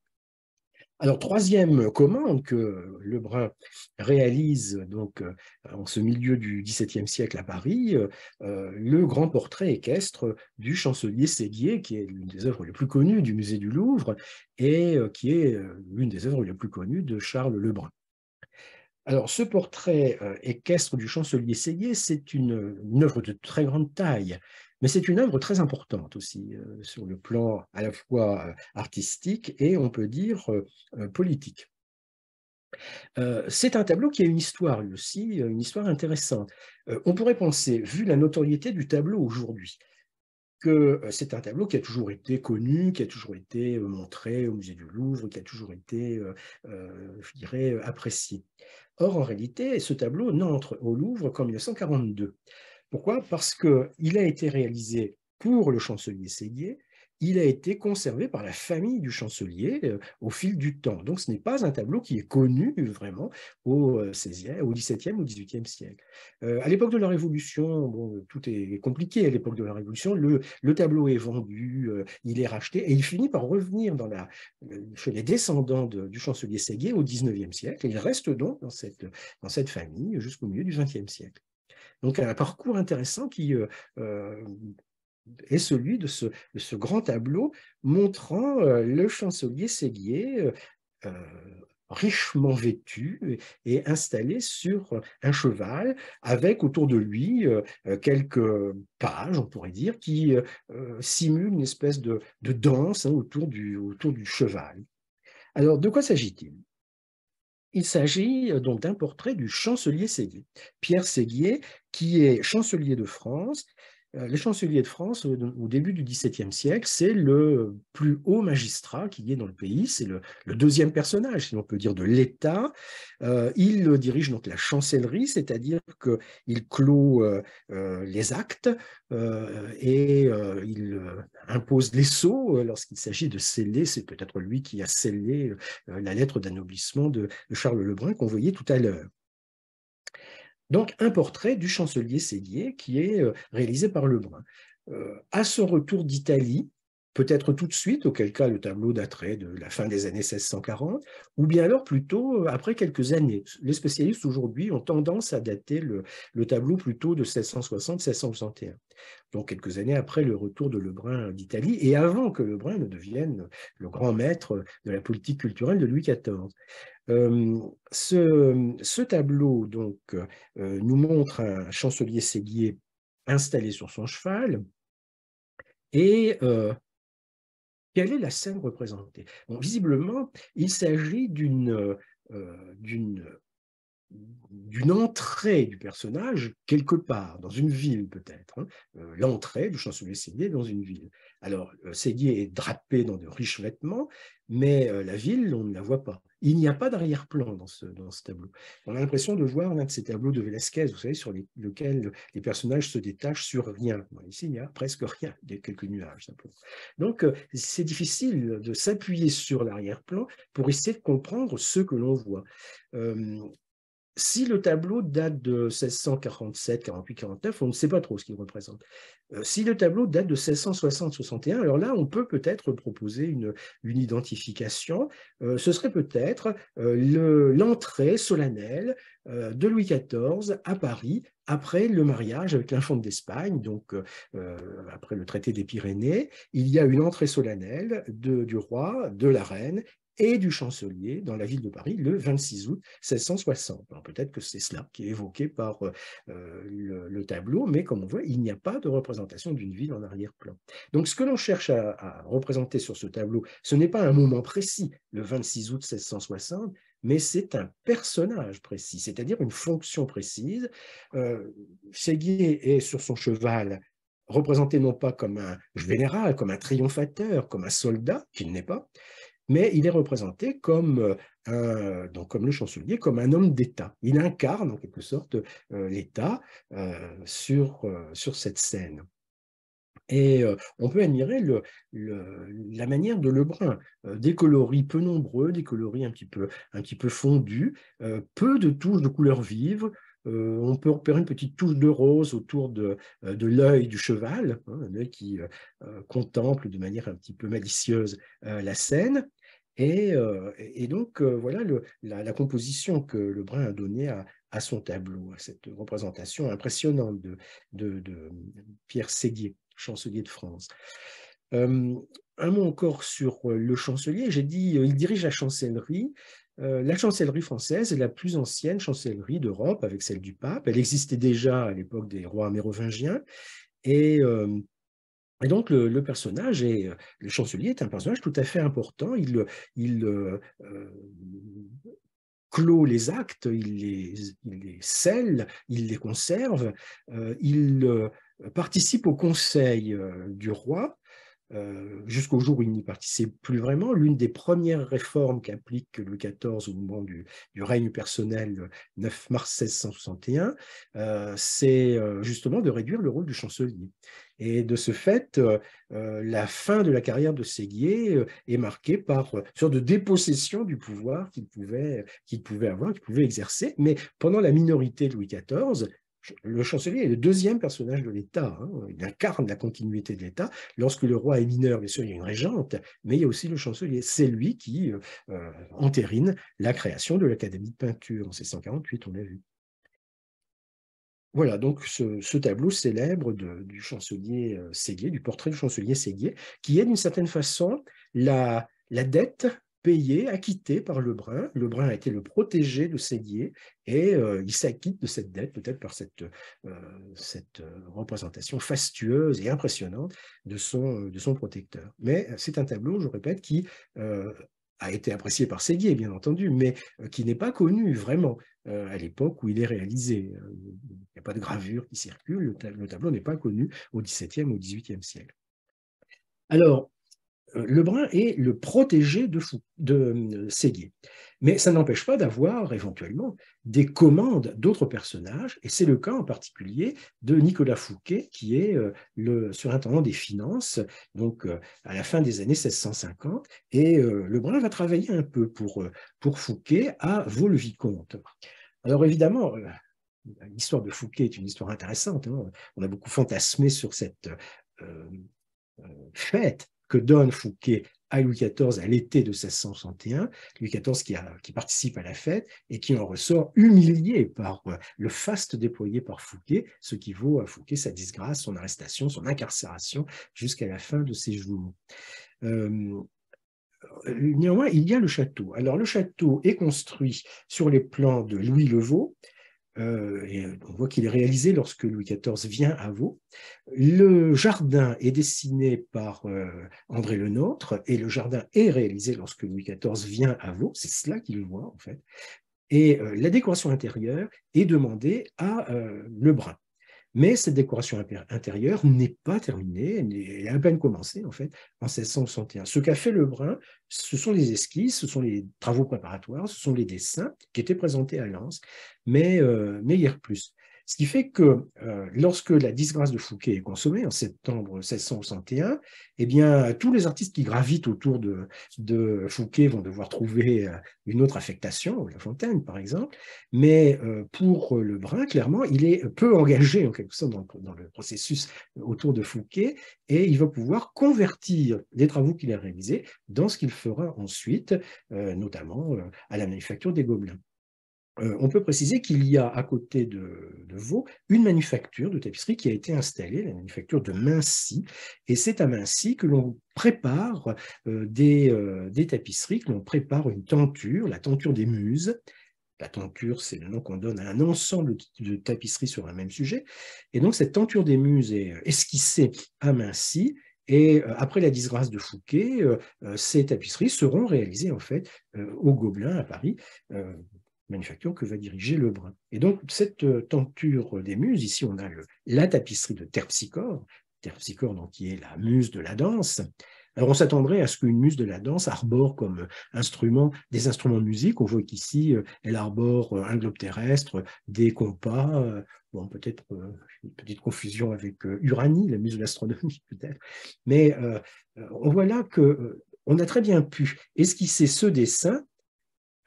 Alors, troisième commande que Lebrun réalise donc euh, en ce milieu du XVIIe siècle à Paris, euh, euh, le grand portrait équestre du chancelier Séguier, qui est l'une des œuvres les plus connues du musée du Louvre et qui est l'une des œuvres les plus connues de Charles Lebrun. Alors, ce portrait équestre du chancelier Séguier, c'est une, œuvre de très grande taille. Mais c'est une œuvre très importante aussi euh, sur le plan à la fois euh, artistique et, on peut dire, euh, politique. c'est un tableau qui a une histoire lui aussi, une histoire intéressante. on pourrait penser, vu la notoriété du tableau aujourd'hui, que c'est un tableau qui a toujours été connu, qui a toujours été montré au musée du Louvre, qui a toujours été, je dirais, apprécié. Or, en réalité, ce tableau n'entre au Louvre qu'en 1942. Pourquoi Parce qu'il a été réalisé pour le chancelier Séguier, il a été conservé par la famille du chancelier euh, au fil du temps. Donc ce n'est pas un tableau qui est connu vraiment au XVIe, euh, au XVIIe ou XVIIIe siècle. Euh, à l'époque de la Révolution, tout est compliqué à l'époque de la Révolution, le, tableau est vendu, il est racheté et il finit par revenir chez les descendants du chancelier Séguier au XIXe siècle. il reste donc dans cette, dans cette famille jusqu'au milieu du XXe siècle. Donc un parcours intéressant qui euh, euh, est celui de ce, grand tableau montrant euh, le chancelier Séguier richement vêtu et installé sur un cheval, avec autour de lui quelques pages, on pourrait dire, qui simulent une espèce de, danse hein, autour du cheval. Alors, de quoi s'agit-il il s'agit euh, donc d'un portrait du chancelier Séguier, Pierre Séguier, qui est chancelier de France euh, le chancelier de France, euh, au début du XVIIe siècle, c'est le plus haut magistrat qui est dans le pays, c'est le, deuxième personnage, si l'on peut dire, de l'État. Euh, il dirige donc la chancellerie, c'est-à-dire qu'il clôt les actes et il impose les sceaux lorsqu'il s'agit de sceller, c'est peut-être lui qui a scellé la lettre d'annoblissement de Charles Lebrun qu'on voyait tout à l'heure donc un portrait du chancelier Célier qui est euh, réalisé par Lebrun. Euh, à son retour d'Italie, peut-être tout de suite, auquel cas le tableau daterait de la fin des années 1640, ou bien alors plutôt euh, après quelques années. Les spécialistes aujourd'hui ont tendance à dater le, tableau plutôt de 1660-1661, donc quelques années après le retour de Lebrun d'Italie et avant que Lebrun ne devienne le grand maître de la politique culturelle de Louis XIV. Euh, ce, tableau donc euh, nous montre un chancelier séguier installé sur son cheval et quelle est la scène représentée Visiblement, il s'agit d'une euh, euh, d'une entrée du personnage quelque part, dans une ville peut-être. Hein. Euh, l'entrée du chancelier Séguier dans une ville. Alors, euh, est drapé dans de riches vêtements, mais euh, la ville, on ne la voit pas. Il n'y a pas d'arrière-plan dans ce, dans ce tableau. On a l'impression de voir un de ces tableaux de Velázquez, vous savez, sur lequel les personnages se détachent sur rien. ici, il n'y a presque rien, il y a quelques nuages simplement. Donc, euh, c'est difficile de s'appuyer sur l'arrière-plan pour essayer de comprendre ce que l'on voit si le tableau date de 1647, 48, 49, on ne sait pas trop ce qu'il représente. Euh, si le tableau date de 1660, 61, alors là, on peut peut-être proposer une, une identification. Euh, ce serait peut-être euh, l'entrée solennelle de Louis XIV à Paris après le mariage avec l'infante d'Espagne, donc après le traité des Pyrénées. Il y a une entrée solennelle du roi, de la reine et du chancelier dans la ville de Paris le 26 août 1660. peut-être que c'est cela qui est évoqué par euh, euh, le, tableau, mais comme on voit, il n'y a pas de représentation d'une ville en arrière-plan. Donc ce que l'on cherche à, représenter sur ce tableau, ce n'est pas un moment précis, le 26 août 1660, mais c'est un personnage précis, c'est-à-dire une fonction précise. Euh, Séguier est sur son cheval représenté non pas comme un général, comme un triomphateur, comme un soldat, qu'il n'est pas, mais il est représenté comme, euh, donc comme le chancelier, comme un homme d'État. Il incarne en quelque sorte euh, l'État euh, sur, sur cette scène. Et on peut admirer la manière de Lebrun, des coloris peu nombreux, des coloris un petit peu, un petit peu fondus, peu de touches de couleurs vives, on peut repérer une petite touche de rose autour de, de l'œil du cheval, hein, un œil qui contemple de manière un petit peu malicieuse la scène. Euh, et, donc, euh, voilà la, composition que Lebrun a donnée à, son tableau, à cette représentation impressionnante de, Pierre Séguier, chancelier de France. un mot encore sur euh, le chancelier. J'ai dit, il dirige la chancellerie. la chancellerie française est la plus ancienne chancellerie d'Europe avec celle du pape. Elle existait déjà à l'époque des rois mérovingiens. Et et donc le, personnage est euh, le chancelier est un personnage tout à fait important. Il, euh, il euh, clôt les actes, il les, il scelle, il les conserve, il participe au conseil du roi euh, jusqu'au jour où il n'y participe plus vraiment. L'une des premières réformes qu'applique Louis XIV au moment du, règne personnel, 9 euh, mars 1661, euh, c'est justement de réduire le rôle du chancelier. Et de ce fait, la fin de la carrière de Séguier est marquée par une sorte de dépossession du pouvoir qu'il pouvait, qu'il pouvait avoir, qu'il pouvait exercer. Mais pendant la minorité de Louis XIV, le chancelier est le deuxième personnage de l'État. Hein. Il incarne la continuité de l'État. Lorsque le roi est mineur, bien sûr, il y a une régente, mais il y a aussi le chancelier. C'est lui qui euh, euh, entérine la création de l'Académie de peinture en 1648, on l'a vu. Voilà, donc ce, tableau célèbre du chancelier euh, Séguier, du portrait du chancelier Séguier, qui est d'une certaine façon la dette payé, acquitté par Lebrun. Lebrun a été le protégé de Séguier et euh, il s'acquitte de cette dette, peut-être par cette, euh, cette euh, représentation fastueuse et impressionnante de son, de son protecteur. Mais c'est un tableau, je répète, qui a été apprécié par Séguier, bien entendu, mais qui n'est pas connu vraiment à l'époque où il est réalisé. Il n'y a pas de gravure qui circule, le, tableau, n'est pas connu au XVIIe ou XVIIIe siècle. Alors, Lebrun est le protégé de, Fou, euh, Séguier. Mais ça n'empêche pas d'avoir éventuellement des commandes d'autres personnages, et c'est le cas en particulier de Nicolas Fouquet, qui est euh, le surintendant des finances, donc euh, à la fin des années 1650, et Lebrun va travailler un peu pour, pour Fouquet à Vaux-le-Vicomte. Alors évidemment, l'histoire de Fouquet est une histoire intéressante, hein. on a beaucoup fantasmé sur cette... fête que donne Fouquet à Louis XIV à l'été de 1661, Louis XIV qui, participe à la fête et qui en ressort humilié par euh, le faste déployé par Fouquet, ce qui vaut à Fouquet sa disgrâce, son arrestation, son incarcération jusqu'à la fin de ses jours. Euh, néanmoins, il y a le château. Alors le château est construit sur les plans de Louis Levaux, euh, et euh, on voit qu'il est réalisé lorsque Louis XIV vient à Vaud. Le jardin est dessiné par euh, André Le Nôtre et le jardin est réalisé lorsque Louis XIV vient à Vaud. C'est cela qu'il voit en fait. Et la décoration intérieure est demandée à Lebrun. Mais cette décoration intérieure n'est pas terminée, elle est à peine commencée en fait, en 1661. Ce qu'a fait Lebrun, ce sont les esquisses, ce sont les travaux préparatoires, ce sont les dessins qui étaient présentés à Lens, mais, euh, mais hier plus. Ce qui fait que euh, lorsque la disgrâce de Fouquet est consommée en septembre 1661, eh bien, tous les artistes qui gravitent autour de, Fouquet vont devoir trouver euh, une autre affectation, La Fontaine par exemple, mais euh, pour Le Brun, clairement, il est peu engagé en quelque sorte dans, le processus autour de Fouquet et il va pouvoir convertir les travaux qu'il a réalisés dans ce qu'il fera ensuite, notamment à la manufacture des Gobelins. Euh, on peut préciser qu'il y a à côté de, Vaux une manufacture de tapisserie qui a été installée, la manufacture de Mincy. Et c'est à Mincy que l'on prépare euh, euh, des, tapisseries, que l'on prépare une tenture, la tenture des muses. La tenture, c'est le nom qu'on donne à un ensemble de, tapisseries sur un même sujet. Et donc cette tenture des muses est esquissée à Mincy. Et après la disgrâce de Fouquet, ces tapisseries seront réalisées en fait au Gobelin à Paris manufacture que va diriger Lebrun. Et donc, cette euh, tenture des muses, ici on a la tapisserie de Terpsichore, Terpsichore donc, qui est la muse de la danse. Alors on s'attendrait à ce qu'une muse de la danse arbore comme euh, instrument des instruments de musique. On voit qu'ici, euh, elle arbore un globe terrestre, des compas, bon, peut-être une petite confusion avec Uranie, la muse de l'astronomie, peut-être. Mais on voit là que on a très bien pu esquisser ce dessin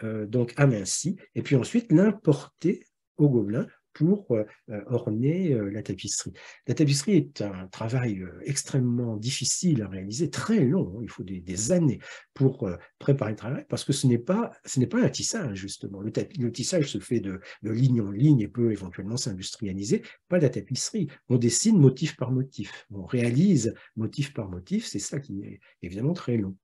euh, donc aminci, et puis ensuite l'importer au Gobelin pour euh, euh, orner la tapisserie. La tapisserie est un travail extrêmement difficile à réaliser, très long, hein. il faut des, années pour préparer le travail, parce que ce n'est pas, pas un tissage, justement. Le, tissage se fait de, ligne en ligne et peut éventuellement s'industrialiser, pas la tapisserie. On dessine motif par motif, on réalise motif par motif, c'est ça qui est évidemment très long.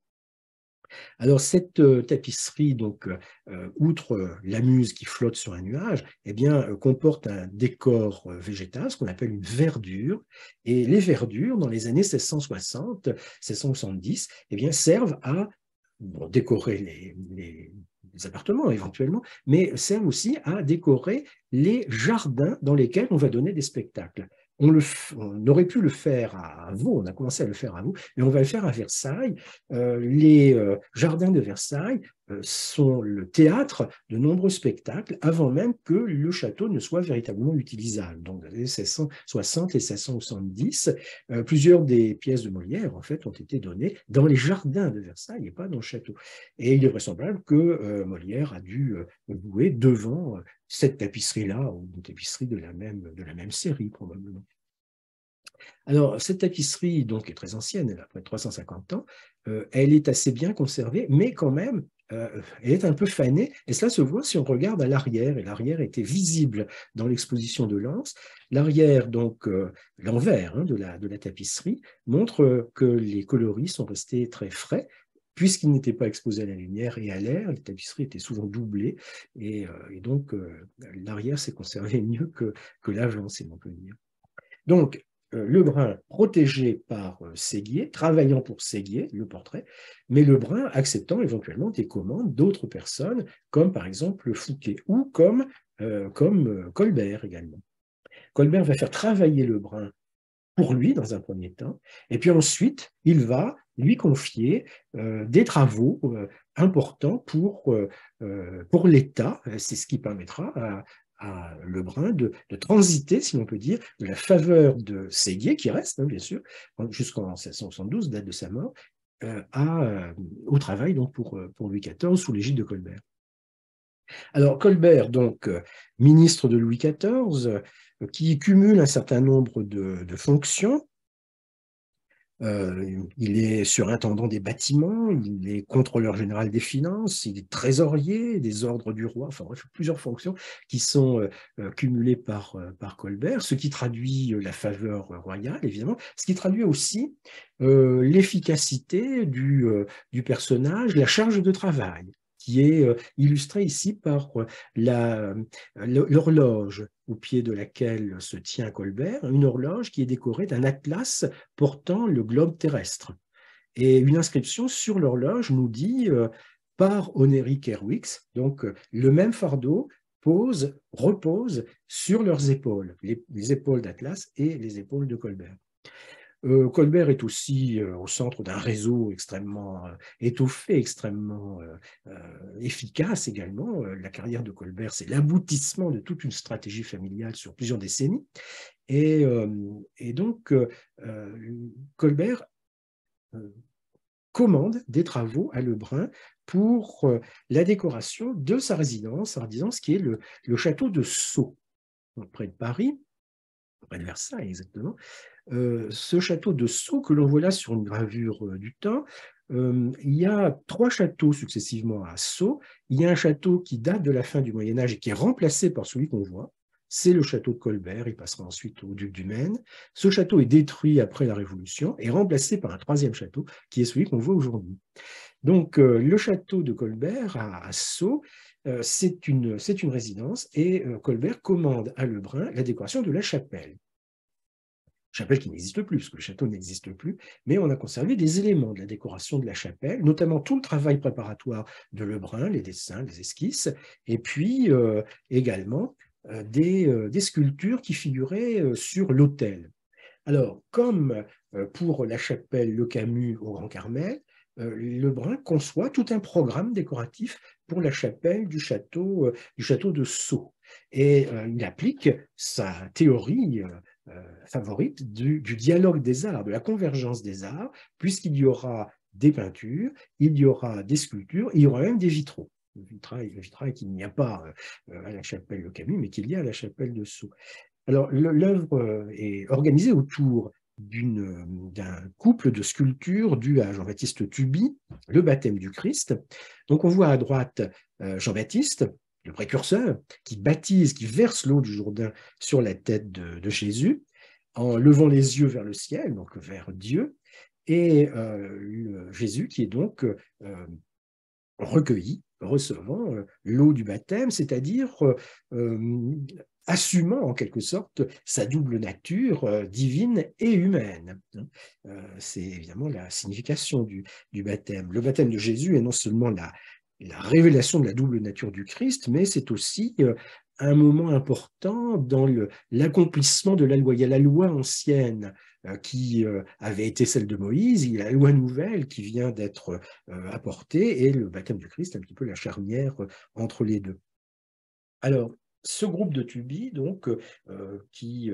Alors cette euh, tapisserie, donc, euh, euh, outre la muse qui flotte sur un nuage, eh comporte un décor végétal, ce qu'on appelle une verdure. Et les verdures, dans les années 1660, 1670, eh servent à décorer les, les appartements éventuellement, mais servent aussi à décorer les jardins dans lesquels on va donner des spectacles. On, aurait pu le faire à vous. on a commencé à le faire à vous, mais on va le faire à Versailles. Euh, les euh, jardins de Versailles euh, sont le théâtre de nombreux spectacles avant même que le château ne soit véritablement utilisable. Donc, dans les 1660 et 1670, euh, plusieurs des pièces de Molière, en fait, ont été données dans les jardins de Versailles et pas dans le château. Et il est vraisemblable que euh, Molière a dû louer devant cette tapisserie-là, ou une tapisserie de la même, de la même série, probablement. Alors, cette tapisserie donc, est très ancienne, elle a près de 350 ans, elle est assez bien conservée, mais quand même, euh, elle est un peu fanée, et cela se voit si on regarde à l'arrière, et l'arrière était visible dans l'exposition de Lens. L'arrière, donc euh, l'envers hein, de, la, de, la, tapisserie, montre que les coloris sont restés très frais, puisqu'ils n'étaient pas exposés à la lumière et à l'air, les tapisseries étaient souvent doublées, et, euh, donc l'arrière s'est conservé mieux que, que l'avant, si l'on peut dire. Donc, euh, Lebrun protégé par euh, Séguier, travaillant pour Séguier, le portrait, mais Lebrun acceptant éventuellement des commandes d'autres personnes, comme par exemple Fouquet ou comme, euh, Colbert également. Colbert va faire travailler Lebrun pour lui dans un premier temps, et puis ensuite il va lui confier des travaux importants pour, pour l'État. C'est ce qui permettra à, à Lebrun de, transiter, si l'on peut dire, de la faveur de Séguier, qui reste, hein, bien sûr, jusqu'en 1772, date de sa mort, euh, euh, au travail donc pour, euh, pour Louis XIV sous l'égide de Colbert. Alors Colbert, donc ministre de Louis XIV, qui cumule un certain nombre de, de fonctions, il est surintendant des bâtiments, il est contrôleur général des finances, il est trésorier des ordres du roi, enfin plusieurs fonctions qui sont euh, cumulées par, par Colbert, ce qui traduit la faveur royale, évidemment, ce qui traduit aussi l'efficacité du, du personnage, la charge de travail qui est illustrée ici par l'horloge au pied de laquelle se tient Colbert, une horloge qui est décorée d'un atlas portant le globe terrestre. Et une inscription sur l'horloge nous dit euh, par Onéric Kerwix, donc euh, le même fardeau pose, repose sur leurs épaules, les épaules d'Atlas et les épaules de Colbert. Euh, Colbert est aussi euh, au centre d'un réseau extrêmement euh, étoffé, extrêmement efficace également. La carrière de Colbert, c'est l'aboutissement de toute une stratégie familiale sur plusieurs décennies. Et, donc, Colbert commande des travaux à Lebrun pour la décoration de sa résidence, disant ce qui est le château de Sceaux, près de Paris, près de Versailles exactement, euh, ce château de Sceaux que l'on voit là sur une gravure euh, du temps, euh, il y a trois châteaux successivement à Sceaux. Il y a un château qui date de la fin du Moyen Âge et qui est remplacé par celui qu'on voit. C'est le château de Colbert, il passera ensuite au duc du Maine. Ce château est détruit après la Révolution et remplacé par un troisième château qui est celui qu'on voit aujourd'hui. Donc le château de Colbert à, Sceaux, c'est une, résidence et Colbert commande à Lebrun la décoration de la chapelle chapelle qui n'existe plus, parce que le château n'existe plus, mais on a conservé des éléments de la décoration de la chapelle, notamment tout le travail préparatoire de Lebrun, les dessins, les esquisses, et puis euh, également euh, euh, des, sculptures qui figuraient sur l'autel. Alors, comme pour la chapelle Le Camus au Grand Carmel, Lebrun conçoit tout un programme décoratif pour la chapelle du château, du château de Sceaux. Et il applique sa théorie euh, favorite du, dialogue des arts, de la convergence des arts, puisqu'il y aura des peintures, il y aura des sculptures, il y aura même des vitraux le vitrail, il qu'il n'y a pas euh, euh, à la chapelle de Camus, mais qu'il y a à la chapelle de Sceaux. Alors, l'œuvre est organisée autour d'un couple de sculptures du à Jean-Baptiste Tubi, le baptême du Christ. Donc, on voit à droite Jean-Baptiste le précurseur, qui baptise, qui verse l'eau du Jourdain sur la tête de, Jésus, en levant les yeux vers le ciel, donc vers Dieu, et euh, Jésus qui est donc euh, recueilli, recevant euh, l'eau du baptême, c'est-à-dire assumant en quelque sorte sa double nature divine et humaine. Hein. C'est évidemment la signification du, du, baptême. Le baptême de Jésus est non seulement la, la révélation de la double nature du Christ, mais c'est aussi euh, un moment important dans l'accomplissement de la loi. Il y a la loi ancienne euh, qui euh, avait été celle de Moïse, il y a la loi nouvelle qui vient d'être apportée, et le baptême du Christ, un petit peu la charnière entre les deux. Alors, ce groupe de Tubi, donc, qui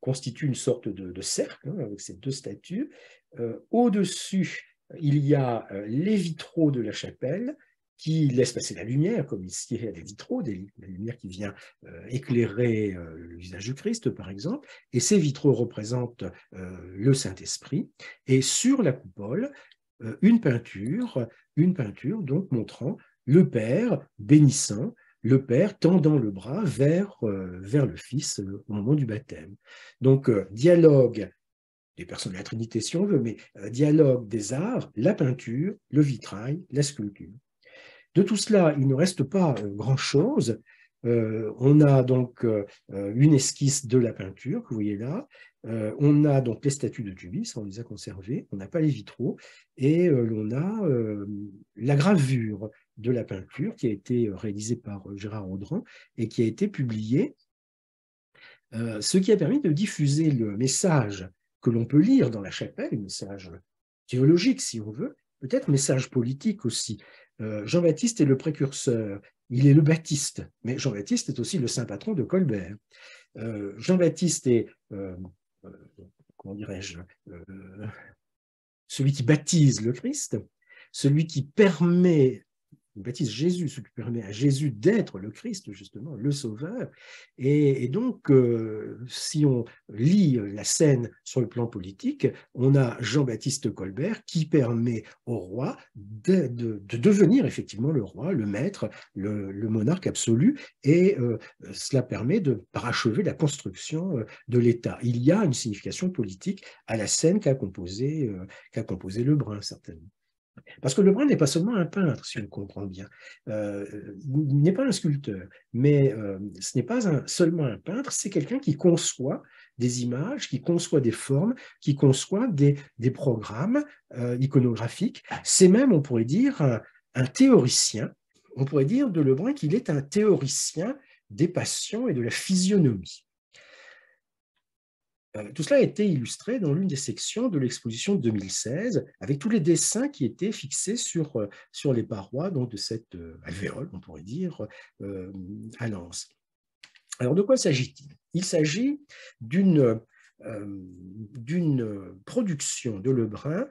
constitue une sorte de, cercle hein, avec ces deux statues, au-dessus, il y a les vitraux de la chapelle, qui laisse passer la lumière, comme ici à des vitraux, des, la lumière qui vient euh, éclairer euh, le visage du Christ, par exemple. Et ces vitraux représentent euh, le Saint-Esprit. Et sur la coupole, une peinture, une peinture donc montrant le Père bénissant, le Père tendant le bras vers, vers le Fils au moment du baptême. Donc, dialogue des personnes de la Trinité si on veut, mais dialogue des arts, la peinture, le vitrail, la sculpture. De tout cela, il ne reste pas euh, grand-chose. Euh, on a donc euh, une esquisse de la peinture, que vous voyez là. on a donc les statues de Jubis, on les a conservées. On n'a pas les vitraux. Et on a la gravure de la peinture qui a été réalisée par Gérard Audran et qui a été publiée. ce qui a permis de diffuser le message que l'on peut lire dans la chapelle, un message théologique si on veut, peut-être message politique aussi, euh, Jean-Baptiste est le précurseur, il est le baptiste, mais Jean-Baptiste est aussi le saint patron de Colbert. Euh, Jean-Baptiste est, euh, comment dirais-je, celui qui baptise le Christ, celui qui permet il baptise Jésus, ce qui permet à Jésus d'être le Christ, justement, le Sauveur. Et, donc, euh, si on lit la scène sur le plan politique, on a Jean-Baptiste Colbert qui permet au roi de, devenir effectivement le roi, le maître, le, monarque absolu, et euh, cela permet de parachever la construction euh, de l'État. Il y a une signification politique à la scène qu'a composée qu'a composé Lebrun, certainement. Parce que Lebrun n'est pas seulement un peintre, si on comprend bien. il euh, n'est pas un sculpteur, mais euh, ce n'est pas seulement un peintre, c'est quelqu'un qui conçoit des images, qui conçoit des formes, qui conçoit des, programmes euh, iconographiques. C'est même, on pourrait dire, un, théoricien. On pourrait dire de Lebrun qu'il est un théoricien des passions et de la physionomie. Euh, tout cela a été illustré dans l'une des sections de l'exposition 2016, avec tous les dessins qui étaient fixés sur, euh, sur les parois de cette euh, alvéole, on pourrait dire, à Lens. Alors de quoi s'agit-il Il, s'agit d'une production de Lebrun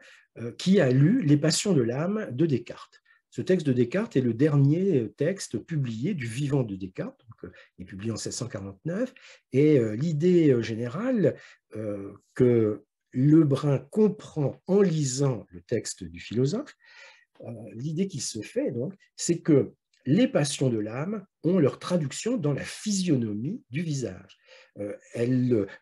qui a lu Les Passions de l'âme de Descartes. Ce texte de Descartes est le dernier euh, texte publié du vivant de Descartes, euh, il est publié en 1649, et euh, l'idée générale que Lebrun comprend en lisant le texte du philosophe, l'idée qui se fait donc, c'est que les passions de l'âme ont leur traduction dans la physionomie du visage. la,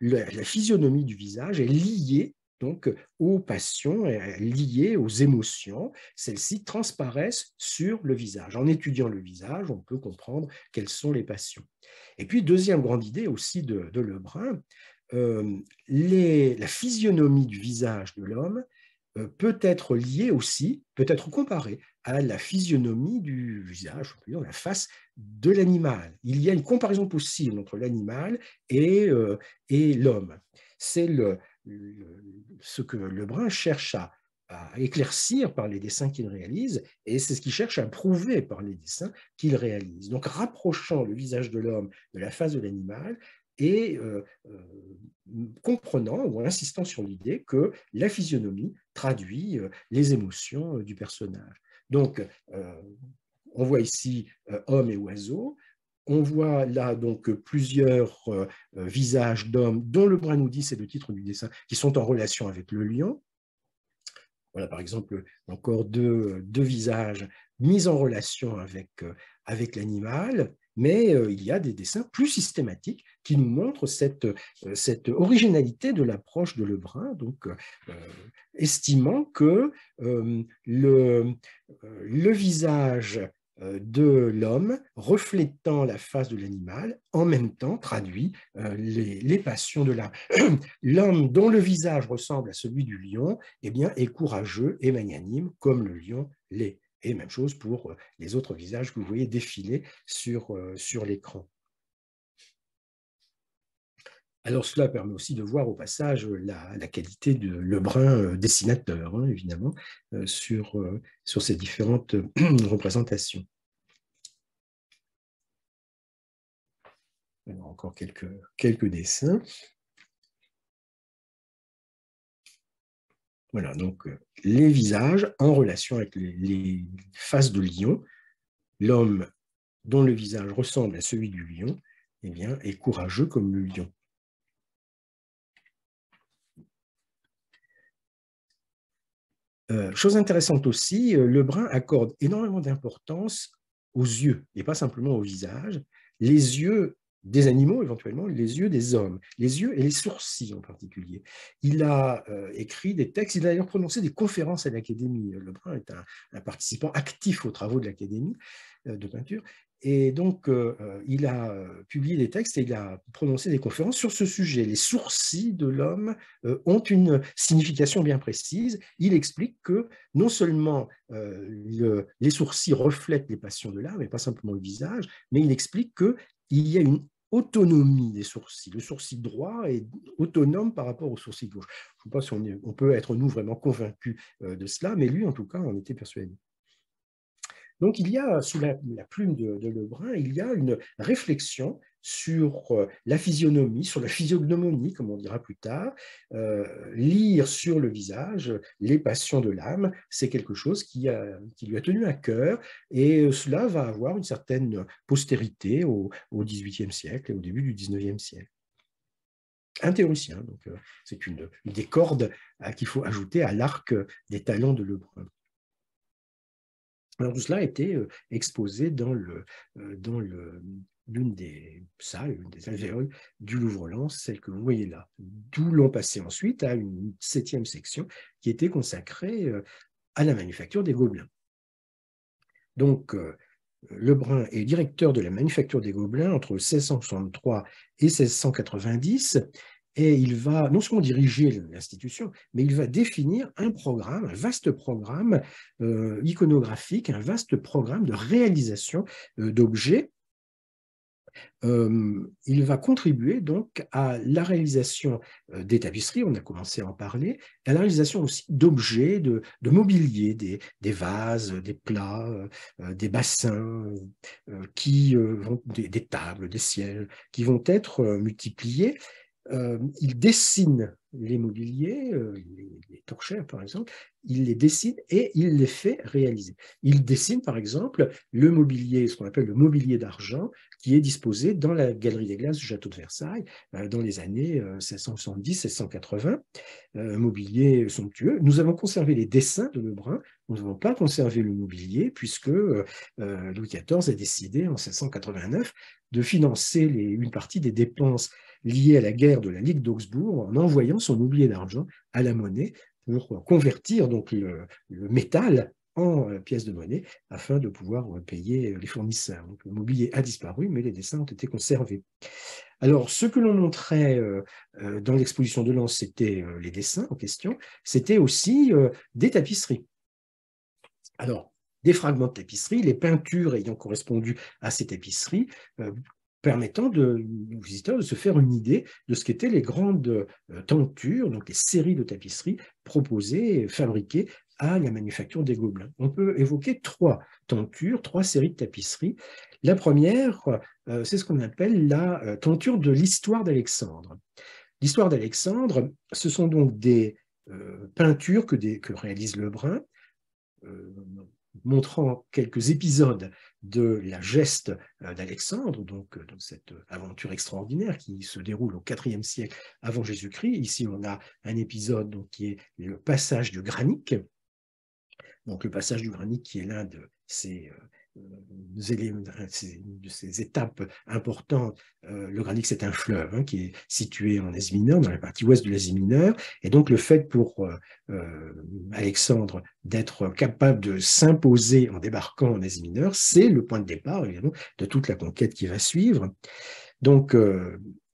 la, physionomie du visage est liée donc aux passions euh, liées aux émotions. Celles-ci transparaissent sur le visage. En étudiant le visage, on peut comprendre quelles sont les passions. Et puis, deuxième grande idée aussi de, Lebrun, euh, la physionomie du visage de l'homme euh, peut être liée aussi, peut être comparée à la physionomie du visage, la face de l'animal. Il y a une comparaison possible entre l'animal et, et l'homme. C'est le, ce que Lebrun cherche à, éclaircir par les dessins qu'il réalise, et c'est ce qu'il cherche à prouver par les dessins qu'il réalise. Donc rapprochant le visage de l'homme de la face de l'animal et euh, euh, comprenant ou insistant sur l'idée que la physionomie traduit euh, les émotions du personnage. Donc on voit ici homme et oiseau, on voit là donc euh, plusieurs euh, euh, visages d'hommes, dont le nous dit, c'est le titre du dessin, qui sont en relation avec le lion. Voilà par exemple encore deux, visages mis en relation avec, l'animal, mais il y a des dessins plus systématiques qui nous montrent cette, originalité de l'approche de Lebrun, donc estimant que le visage euh, de l'homme, reflétant la face de l'animal, en même temps traduit euh, les, passions de l'âme. L'homme dont le visage ressemble à celui du lion eh bien, est courageux et magnanime comme le lion l'est. Et même chose pour euh, les autres visages que vous voyez défiler sur, sur l'écran. Alors cela permet aussi de voir au passage la, qualité de brun euh, dessinateur, hein, évidemment, euh, sur, euh, sur ces différentes représentations. encore quelques, quelques dessins. Voilà, donc les visages en relation avec les, faces de lion. L'homme dont le visage ressemble à celui du lion eh bien, est courageux comme le lion. Euh, chose intéressante aussi, euh, Lebrun accorde énormément d'importance aux yeux et pas simplement au visage. Les yeux des animaux éventuellement, les yeux des hommes, les yeux et les sourcils en particulier. Il a euh, écrit des textes, il a d'ailleurs prononcé des conférences à l'Académie. Lebrun est un, participant actif aux travaux de l'Académie de peinture, et donc, euh, euh, il a euh, publié des textes et il a prononcé des conférences sur ce sujet. Les sourcils de l'homme ont une signification bien précise. Il explique que non seulement les sourcils reflètent les passions de l'âme et pas simplement le visage, mais il explique qu'il y a une autonomie des sourcils. Le sourcil droit est autonome par rapport au sourcil gauche. Je ne sais pas si on, on peut être, nous, vraiment convaincus de cela, mais lui, en tout cas, en était persuadé. Donc il y a, sous la, plume de, Lebrun, il y a une réflexion sur euh, la physionomie, sur la physiognomonie, comme on dira plus tard. Euh, lire sur le visage les passions de l'âme, c'est quelque chose qui, lui a tenu à cœur, et euh, cela va avoir une certaine postérité au XVIIIe siècle et au début du XIXe siècle un théoricien. Donc, c'est une, une, des cordes qu'il faut ajouter à l'arc des talents de Lebrun. Alors tout cela a été euh, exposé dans euh, l'une des salles, des alvéoles du Louvre-Lens, celle que vous voyez là, d'où l'on passait ensuite à une septième section qui était consacrée euh, à la manufacture des gobelins. Donc, Lebrun est directeur de la manufacture des gobelins entre 1663 et 1690 et il va non seulement diriger l'institution, mais il va définir un programme, un vaste programme euh, iconographique, un vaste programme de réalisation euh, d'objets. Euh, il va contribuer donc à la réalisation des tapisseries, on a commencé à en parler, à la réalisation aussi d'objets, de, de, mobilier, des, vases, des plats, des bassins, qui, vont, des, des, tables, des sièges, qui vont être multipliés euh, il dessine euh, les mobiliers, les, torchères par exemple, il les dessine et il les fait réaliser. Il dessine par exemple le mobilier, ce qu'on appelle le mobilier d'argent, qui est disposé dans la galerie des glaces du château de Versailles euh, dans les années 1670-1680, mobilier somptueux. Nous avons conservé les dessins de Lebrun, nous n'avons pas conservé le mobilier puisque Louis XIV a décidé en 1689 de financer une partie des dépenses lié à la guerre de la Ligue d'Augsbourg en envoyant son oublié d'argent à la monnaie pour convertir donc le, métal en euh, pièces de monnaie afin de pouvoir euh, payer euh, les fournisseurs. le mobilier a disparu, mais les dessins ont été conservés. Alors, ce que l'on montrait dans l'exposition de Lens, c'était les dessins en question, c'était aussi des tapisseries. Alors, des fragments de tapisserie, les peintures ayant correspondu à ces tapisseries, permettant de, aux visiteurs de se faire une idée de ce qu'étaient les grandes euh, tentures, donc les séries de tapisseries proposées, et fabriquées à la manufacture des Gobelins. On peut évoquer trois tentures, trois séries de tapisseries. La première, euh, c'est ce qu'on appelle la euh, tenture de l'histoire d'Alexandre. L'histoire d'Alexandre, ce sont donc des peintures que, que réalise Lebrun, montrant quelques épisodes de la geste euh, d'Alexandre, donc, euh, cette euh, aventure extraordinaire qui se déroule au IVe siècle avant Jésus-Christ. Ici, on a un épisode qui est le passage du Granic, donc le passage du Granique qui est l'un de ces, de ces étapes importantes. Euh, le Granic c'est un fleuve hein, qui est situé en Asie mineure, dans la partie ouest de l'Asie mineure. Et donc, le fait pour euh, euh, Alexandre d'être capable de s'imposer en débarquant en Asie mineure, c'est le point de départ, évidemment, de toute la conquête qui va suivre. Donc,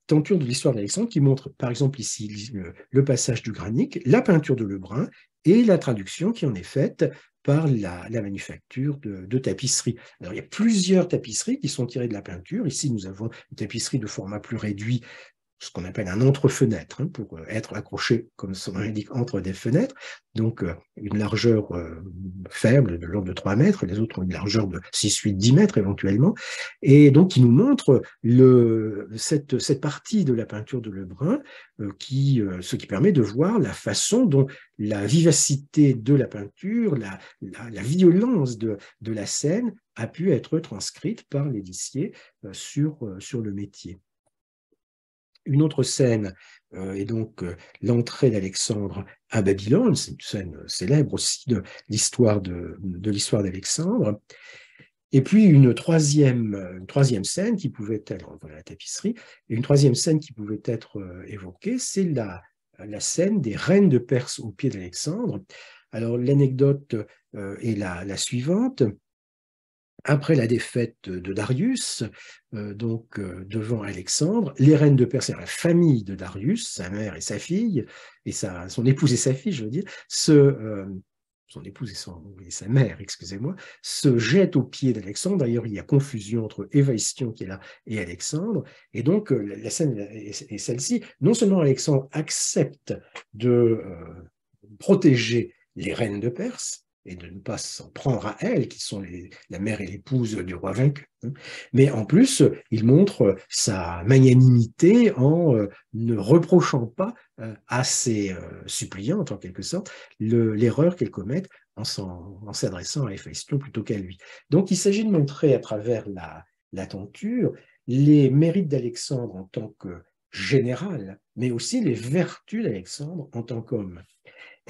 tenture de l'histoire d'Alexandre qui montre, par exemple, ici, le, passage du Granic la peinture de Lebrun et la traduction qui en est faite par la, manufacture de, de, tapisseries. Alors, il y a plusieurs tapisseries qui sont tirées de la peinture. Ici, nous avons une tapisserie de format plus réduit ce qu'on appelle un entre-fenêtre, hein, pour euh, être accroché, comme son nom l'indique, entre des fenêtres, donc euh, une largeur euh, faible, de l'ordre de 3 mètres, les autres ont une largeur de 6, 8, 10 mètres éventuellement, et donc il nous montre le, cette, cette partie de la peinture de Lebrun, qui, ce qui permet de voir la façon dont la vivacité de la peinture, la, la, violence de, de la scène a pu être transcrite par l'Élicier sur, sur le métier. Une autre scène est euh, donc euh, l'entrée d'Alexandre à Babylone, c'est une scène euh, célèbre aussi de l'histoire de, l'histoire d'Alexandre. Et puis une troisième, troisième scène qui pouvait être, la tapisserie, une troisième scène qui pouvait être évoquée, c'est la, la scène des reines de Perse au pied d'Alexandre. Alors l'anecdote est la suivante après la défaite de Darius, euh, donc euh, devant Alexandre, les reines de Perse, la famille de Darius, sa mère et sa fille, et son épouse et sa fille, je veux dire, se, euh, son épouse et, sa mère, excusez-moi, se jettent aux pieds d'Alexandre. D'ailleurs, il y a confusion entre Évaïstion qui est là et Alexandre. Et donc, la scène et est celle-ci. Non seulement Alexandre accepte de protéger les reines de Perse, et de ne pas s'en prendre à elles, qui sont la mère et l'épouse du roi vaincu. Hein. Mais en plus, il montre euh, sa magnanimité en euh, ne reprochant pas euh, à ses suppliantes, en quelque sorte, l'erreur qu'elles commettent en s'adressant à Héphaïsto plutôt qu'à lui. Donc il s'agit de montrer à travers la, la tenture les mérites d'Alexandre en tant que général, mais aussi les vertus d'Alexandre en tant qu'homme.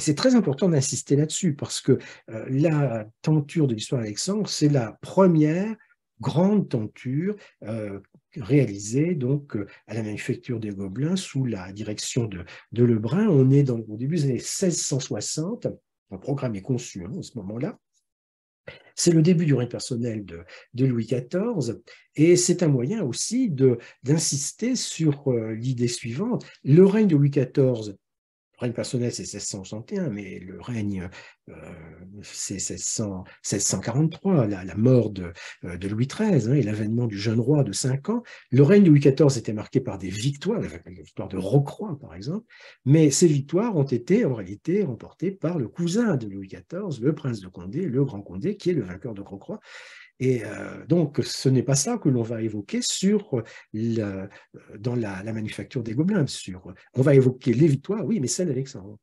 Et c'est très important d'insister là-dessus, parce que euh, la tenture de l'histoire d'Alexandre, c'est la première grande tenture euh, réalisée donc euh, à la manufacture des Gobelins sous la direction de, de Lebrun. On est dans, au début des années 1660, un programme est conçu hein, à ce moment-là. C'est le début du règne personnel de, de, Louis XIV et c'est un moyen aussi d'insister sur l'idée suivante. Le règne de Louis XIV le règne personnel, c'est 1661, mais le règne, euh, c'est 1643, la, mort de, euh, Louis XIII hein, et l'avènement du jeune roi de 5 ans. Le règne de Louis XIV était marqué par des victoires, la victoire de Rocroi, par exemple, mais ces victoires ont été en réalité remportées par le cousin de Louis XIV, le prince de Condé, le grand Condé, qui est le vainqueur de Rocroi. Et euh, donc, ce n'est pas ça que l'on va évoquer sur dans la, manufacture des Gobelins. Sur, on va évoquer les victoires, oui, mais celles d'Alexandre.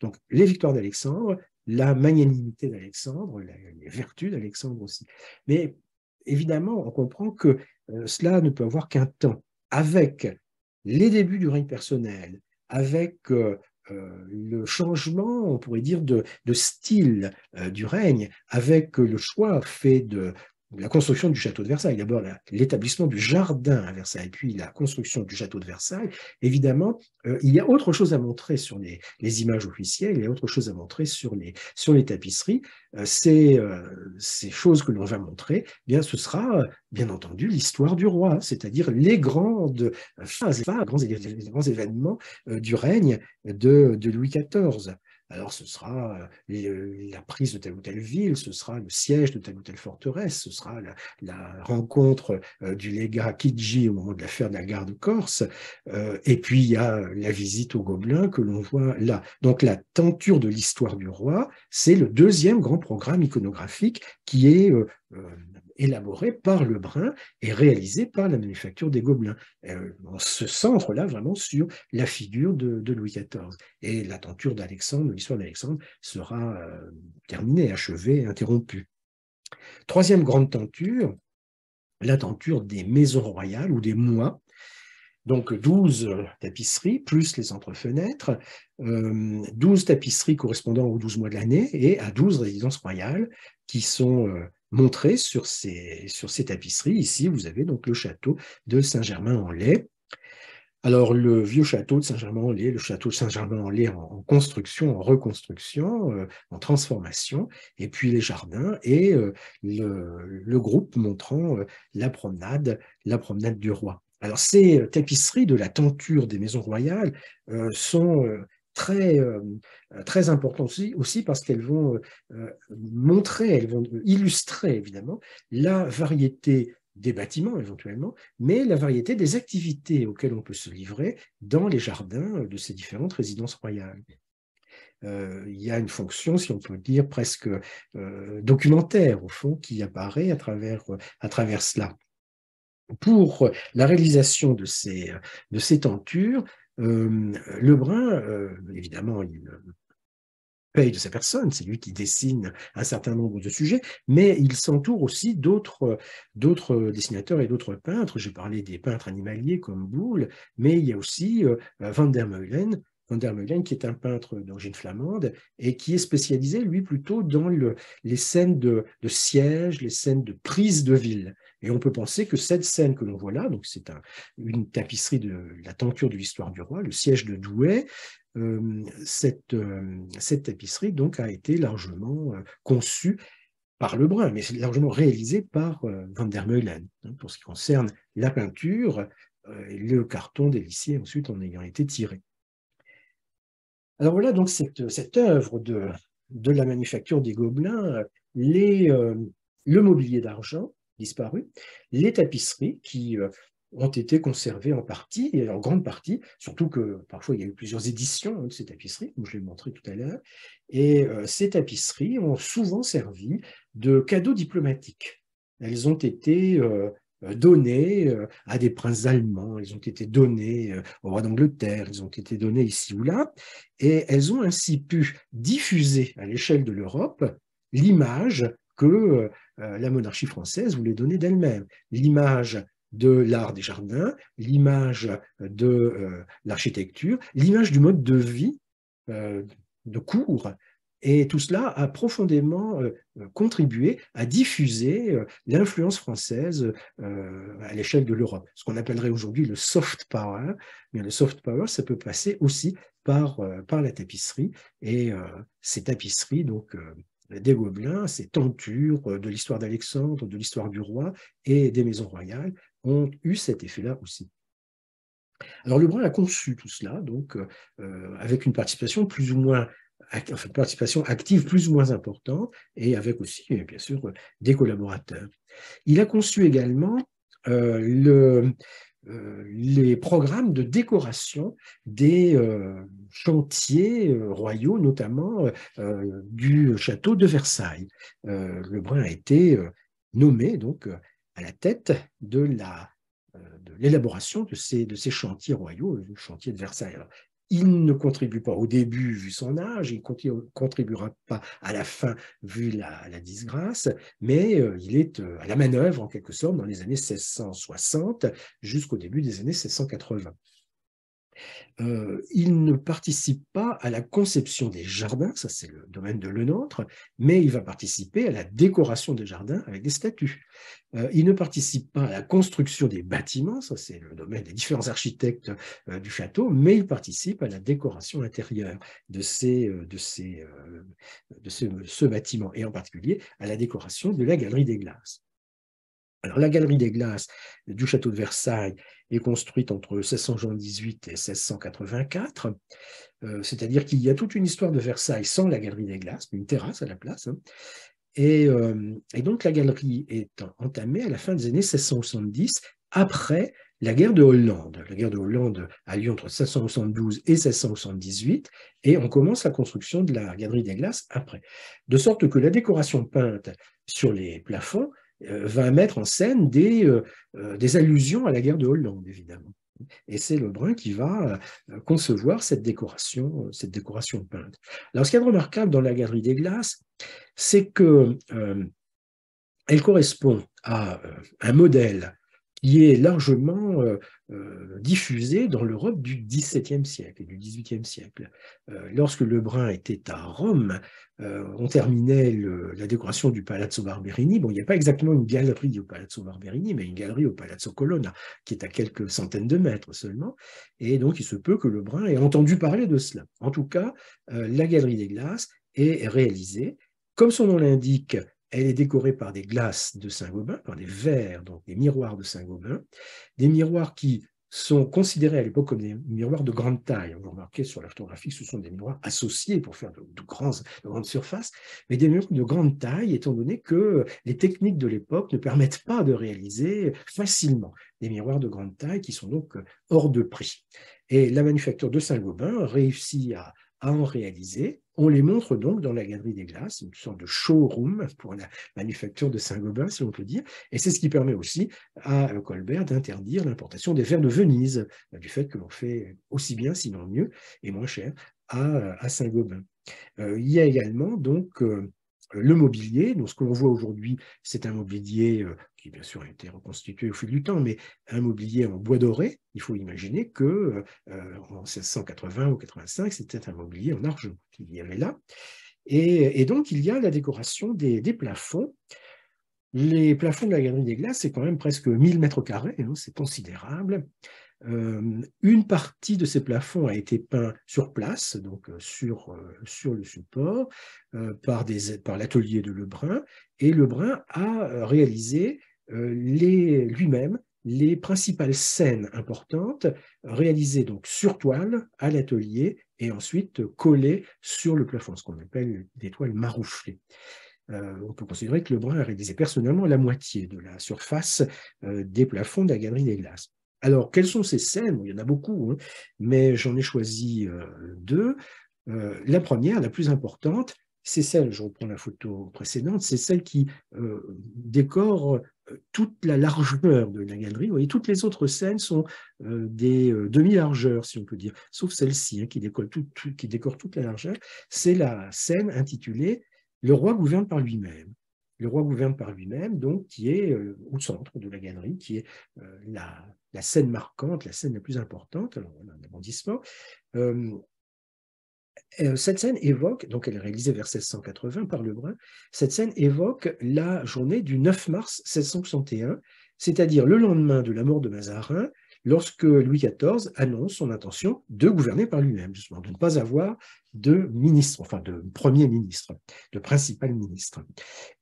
Donc, les victoires d'Alexandre, la magnanimité d'Alexandre, les vertus d'Alexandre aussi. Mais évidemment, on comprend que euh, cela ne peut avoir qu'un temps. Avec les débuts du règne personnel, avec euh, le changement, on pourrait dire, de, de style du règne, avec le choix fait de, la construction du château de Versailles, d'abord l'établissement du jardin à Versailles, puis la construction du château de Versailles, évidemment, euh, il y a autre chose à montrer sur les, images officielles, il y a autre chose à montrer sur les, sur les tapisseries. Euh, euh, ces, choses que l'on va montrer, eh bien, ce sera bien entendu l'histoire du roi, c'est-à-dire les grandes phases, les, grands, événements du règne de Louis XIV. Alors ce sera euh, la prise de telle ou telle ville, ce sera le siège de telle ou telle forteresse, ce sera la, rencontre euh, du légat Kidji au moment de l'affaire de la Garde de Corse, euh, et puis il y a la visite aux Gobelins que l'on voit là. Donc la tenture de l'histoire du roi, c'est le deuxième grand programme iconographique qui est élaboré par le brin et réalisé par la manufacture des Gobelins. Euh, on se centre là vraiment sur la figure de, Louis XIV. Et la tenture d'Alexandre, l'histoire d'Alexandre, sera euh, terminée, achevée, interrompue. Troisième grande tenture, la tenture des maisons royales ou des mois. Donc 12 euh, tapisseries, plus les entrefenêtres, fenêtres, euh, 12 tapisseries correspondant aux 12 mois de l'année et à 12 résidences royales qui sont montré sur ces, sur ces tapisseries. Ici, vous avez donc le château de Saint-Germain-en-Laye. Alors, le vieux château de Saint-Germain-en-Laye, le château de Saint-Germain-en-Laye en, construction, en reconstruction, euh, en transformation, et puis les jardins et euh, le, groupe montrant euh, la promenade, la promenade du roi. Alors, ces tapisseries de la tenture des maisons royales sont très, euh, très importantes aussi, aussi parce qu'elles vont euh, euh, montrer, elles vont illustrer évidemment la variété des bâtiments éventuellement, mais la variété des activités auxquelles on peut se livrer dans les jardins de ces différentes résidences royales. il y a une fonction, si on peut dire, presque documentaire, au fond, qui apparaît à travers, à travers cela. Pour la réalisation de ces, de ces tentures, euh, Lebrun, euh, évidemment, il euh, paye de sa personne, c'est lui qui dessine un certain nombre de sujets, mais il s'entoure aussi d'autres dessinateurs et d'autres peintres. J'ai parlé des peintres animaliers comme Boulle, mais il y a aussi Van der Meulen, Van der Meulen, qui est un peintre d'origine flamande et qui est spécialisé, lui, plutôt dans les scènes de, de, siège, les scènes de prise de ville. Et on peut penser que cette scène que l'on voit là, donc c'est une tapisserie de la tenture de l'histoire du roi, le siège de Douai, euh, euh, cette, tapisserie donc a été largement euh, conçue par Lebrun, mais largement réalisée par Van der Meulen, hein, pour ce qui concerne la peinture, et le carton des lycées ensuite en ayant été tiré. Alors voilà donc cette, cette œuvre de, de la manufacture des Gobelins, les, le mobilier d'argent, disparu, les tapisseries qui euh, ont été conservées en partie, et en grande partie, surtout que parfois il y a eu plusieurs éditions hein, de ces tapisseries, comme je l'ai montré tout à l'heure, et euh, ces tapisseries ont souvent servi de cadeaux diplomatiques. Elles ont été euh, données à des princes allemands, elles ont été données au roi d'Angleterre, elles ont été données ici ou là, et elles ont ainsi pu diffuser à l'échelle de l'Europe l'image que euh, euh, la monarchie française voulait donner d'elle-même. L'image de l'art des jardins, l'image de euh, l'architecture, l'image du mode de vie de cours. Et tout cela a profondément contribué à diffuser l'influence française à l'échelle de l'Europe, ce qu'on appellerait aujourd'hui le soft power. Mais eh le soft power, ça peut passer aussi par, par la tapisserie. Et ces tapisseries, donc, euh, des Gobelins, ces tentures euh, de l'histoire d'Alexandre, de l'histoire du roi et des maisons royales ont eu cet effet-là aussi. Alors Lebrun a conçu tout cela, donc euh, avec une participation plus ou moins participation active plus ou moins importante, et avec aussi, bien sûr, des collaborateurs. Il a conçu également le, euh, les programmes de décoration des euh, chantiers euh, royaux, notamment du château de Versailles. Le Brun a été nommé donc à la tête de l'élaboration de ces, chantiers royaux, du chantier de Versailles. Il ne contribue pas au début vu son âge, il ne contribuera pas à la fin vu la, disgrâce, mais euh, il est euh, à la manœuvre en quelque sorte dans les années 1660 jusqu'au début des années 1680. Euh, il ne participe pas à la conception des jardins, ça c'est le domaine de Lenôtre, mais il va participer à la décoration des jardins avec des statues. Euh, il ne participe pas à la construction des bâtiments, ça c'est le domaine des différents architectes euh, du château, mais il participe à la décoration intérieure de, ces, de, de ce bâtiment, et en particulier à la décoration de la galerie des glaces. Alors la galerie des glaces du château de Versailles est construite entre 1618 et 1684, euh, c'est-à-dire qu'il y a toute une histoire de Versailles sans la galerie des glaces, une terrasse à la place. Hein. Et, euh, et, donc la galerie est entamée à la fin des années 1670, après la guerre de Hollande. La guerre de Hollande a lieu entre 1672 et 1678, et on commence la construction de la galerie des glaces après. De sorte que la décoration peinte sur les plafonds euh, va mettre en scène euh, euh, des, allusions à la guerre de Hollande, évidemment. Et c'est Lebrun qui va concevoir cette décoration, cette décoration peinte. Alors, ce qui est remarquable dans la Galerie des Glaces, c'est que elle correspond à un modèle qui est largement euh, euh, diffusé dans l'Europe du XVIIe siècle et du XVIIIe siècle. Euh, lorsque Lebrun était à Rome, on terminait la décoration du Palazzo Barberini. Bon, il n'y a pas exactement une galerie au Palazzo Barberini, mais une galerie au Palazzo Colonna, qui est à quelques centaines de mètres seulement. Et donc, il se peut que Lebrun ait entendu parler de cela. En tout cas, la galerie des glaces est réalisée, comme son nom l'indique, elle est décorée par des glaces de Saint-Gobain, par des verres, donc des miroirs de Saint-Gobain, des miroirs qui sont considérés à l'époque comme des miroirs de grande taille. Vous remarquez sur la photographie, ce sont des miroirs associés pour faire de, grandes surfaces, mais des miroirs de grande taille, étant donné que les techniques de l'époque ne permettent pas de réaliser facilement des miroirs de grande taille qui sont donc euh, hors de prix. Et la manufacture de Saint-Gobain réussit à en réaliser on les montre donc dans la Galerie des Glaces, une sorte de showroom pour la manufacture de Saint-Gobain, si on peut dire. Et c'est ce qui permet aussi à Colbert d'interdire l'importation des verres de Venise, euh, du fait que l'on fait aussi bien, sinon mieux, et moins cher à, euh, Saint-Gobain. Euh, il y a également donc le mobilier. Donc, ce que l'on voit aujourd'hui, c'est un mobilier qui bien sûr a été reconstitué au fil du temps, mais un mobilier en bois doré, il faut imaginer que euh, en 1680 ou 85, c'était un mobilier en argent qu'il y avait là. Et, donc il y a la décoration des, plafonds. Les plafonds de la Galerie des Glaces, c'est quand même presque 1000 mètres carrés, hein, c'est considérable. Euh, une partie de ces plafonds a été peint sur place, donc euh, sur, sur le support, par, par l'atelier de Lebrun, et Lebrun a réalisé euh, lui-même les principales scènes importantes réalisées donc sur toile à l'atelier et ensuite collées sur le plafond, ce qu'on appelle des toiles marouflées. Euh, on peut considérer que Lebrun a réalisé personnellement la moitié de la surface euh, des plafonds de la Galerie des Glaces. Alors, quelles sont ces scènes Il y en a beaucoup, hein, mais j'en ai choisi deux. la première, la plus importante, c'est celle, je reprends la photo précédente, c'est celle qui décore euh, toute la largeur de la galerie. Vous voyez, toutes les autres scènes sont euh, des euh, demi-largeurs, si on peut dire, sauf celle-ci, hein, qui, décolle tout, qui décore toute la largeur. C'est la scène intitulée Le roi gouverne par lui-même. Le roi gouverne par lui-même, donc, qui est au centre de la galerie, qui est la, scène marquante, la scène la plus importante. Alors, on un euh, cette scène évoque, donc elle est réalisée vers 1680 par Lebrun, cette scène évoque la journée du 9 mars 1661, c'est-à-dire le lendemain de la mort de Mazarin, lorsque Louis XIV annonce son intention de gouverner par lui-même, justement, de ne pas avoir de ministre, enfin de premier ministre, de principal ministre.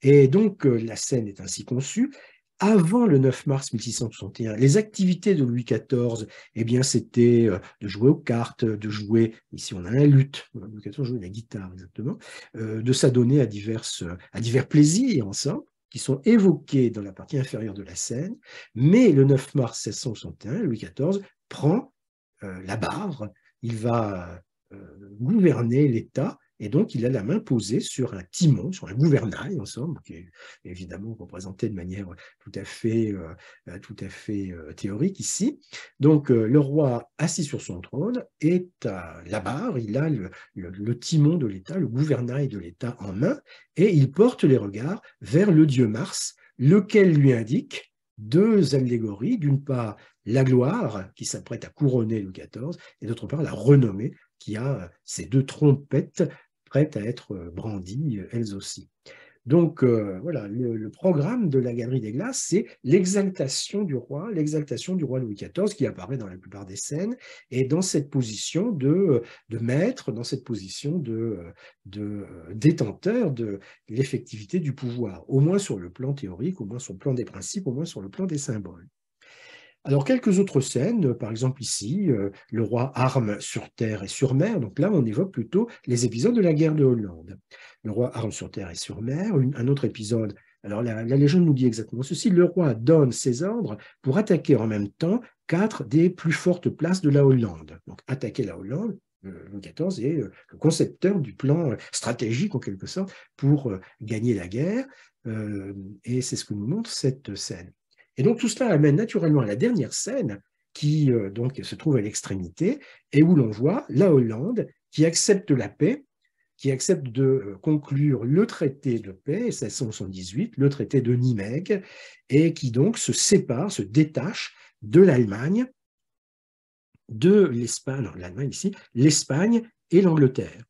Et donc euh, la scène est ainsi conçue, avant le 9 mars 1661, les activités de Louis XIV, eh bien, c'était euh, de jouer aux cartes, de jouer, ici on a la lutte, Louis XIV la guitare exactement, euh, de s'adonner euh, à, divers plaisirs ensemble, qui sont évoqués dans la partie inférieure de la scène. Mais le 9 mars 1661, Louis XIV prend la barre, il va gouverner l'État et donc, il a la main posée sur un timon, sur un gouvernail, en somme, qui est évidemment représenté de manière tout à fait, euh, euh, tout à fait euh, théorique ici. Donc, le roi, assis sur son trône, est à la barre, il a le, timon de l'État, le gouvernail de l'État en main, et il porte les regards vers le dieu Mars, lequel lui indique deux allégories, d'une part la gloire qui s'apprête à couronner le XIV, et d'autre part la renommée qui a ces deux trompettes prêtes à être euh, brandies euh, elles aussi. Donc euh, voilà, le, programme de la Galerie des Glaces, c'est l'exaltation du roi, l'exaltation du roi Louis XIV qui apparaît dans la plupart des scènes, et dans cette position de, de maître, dans cette position de, de détenteur de l'effectivité du pouvoir, au moins sur le plan théorique, au moins sur le plan des principes, au moins sur le plan des symboles. Alors, quelques autres scènes, euh, par exemple ici, euh, le roi arme sur terre et sur mer. Donc là, on évoque plutôt les épisodes de la guerre de Hollande. Le roi arme sur terre et sur mer. un autre épisode, alors la, légende nous dit exactement ceci, le roi donne ses ordres pour attaquer en même temps quatre des plus fortes places de la Hollande. Donc attaquer la Hollande, le 14 est euh, le concepteur du plan stratégique en quelque sorte pour gagner la guerre, et c'est ce que nous montre cette scène. Et donc tout cela amène naturellement à la dernière scène qui euh, donc se trouve à l'extrémité et où l'on voit la Hollande qui accepte la paix, qui accepte de euh, conclure le traité de paix, le traité de Nimègue, et qui donc se sépare, se détache de l'Allemagne, de l'Espagne, l'Allemagne ici, l'Espagne et l'Angleterre.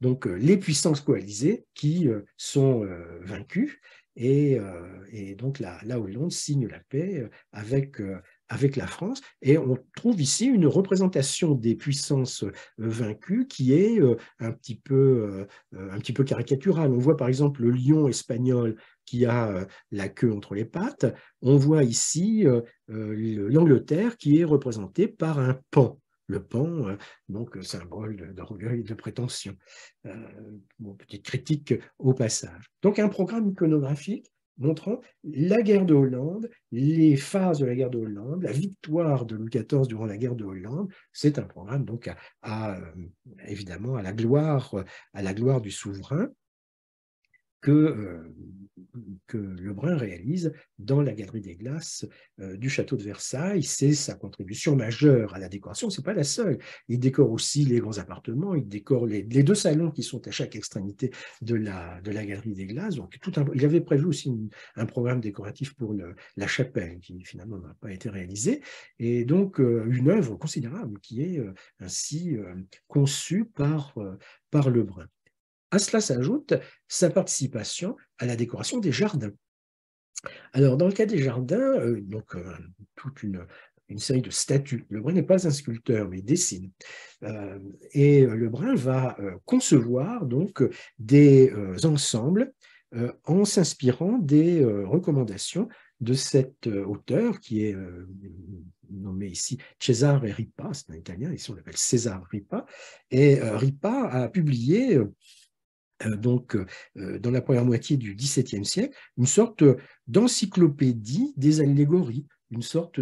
Donc euh, les puissances coalisées qui sont vaincues et, euh, et donc la, la, Hollande signe la paix euh, avec, euh, avec la France. Et on trouve ici une représentation des puissances vaincues qui est un petit peu, un petit peu caricaturale. On voit par exemple le lion espagnol qui a la queue entre les pattes. On voit ici l'Angleterre qui est représentée par un pan le pont, hein, donc euh, symbole d'orgueil et de prétention. Euh, petite critique au passage. Donc un programme iconographique montrant la guerre de Hollande, les phases de la guerre de Hollande, la victoire de Louis XIV durant la guerre de Hollande. C'est un programme donc à, euh, évidemment à la gloire, à la gloire du souverain que, euh, que Lebrun réalise dans la Galerie des Glaces euh, du château de Versailles. C'est sa contribution majeure à la décoration, ce n'est pas la seule. Il décore aussi les grands appartements, il décore les, deux salons qui sont à chaque extrémité de la, de la Galerie des Glaces. Donc, tout il avait prévu aussi un programme décoratif pour la chapelle qui finalement n'a pas été réalisé. Et donc, euh, une œuvre considérable qui est ainsi conçue par, par Lebrun. À cela s'ajoute sa participation à la décoration des jardins. Alors, dans le cas des jardins, euh, donc euh, toute une, une, série de statues. Lebrun n'est pas un sculpteur, mais il dessine. Euh, et euh, Lebrun va concevoir donc des ensembles en s'inspirant des recommandations de cet auteur qui est nommé ici César Ripa, c'est un italien, ici on l'appelle César Ripa, et Ripa a publié euh, donc euh, euh, dans la première moitié du XVIIe siècle, une sorte d'encyclopédie des allégories, une sorte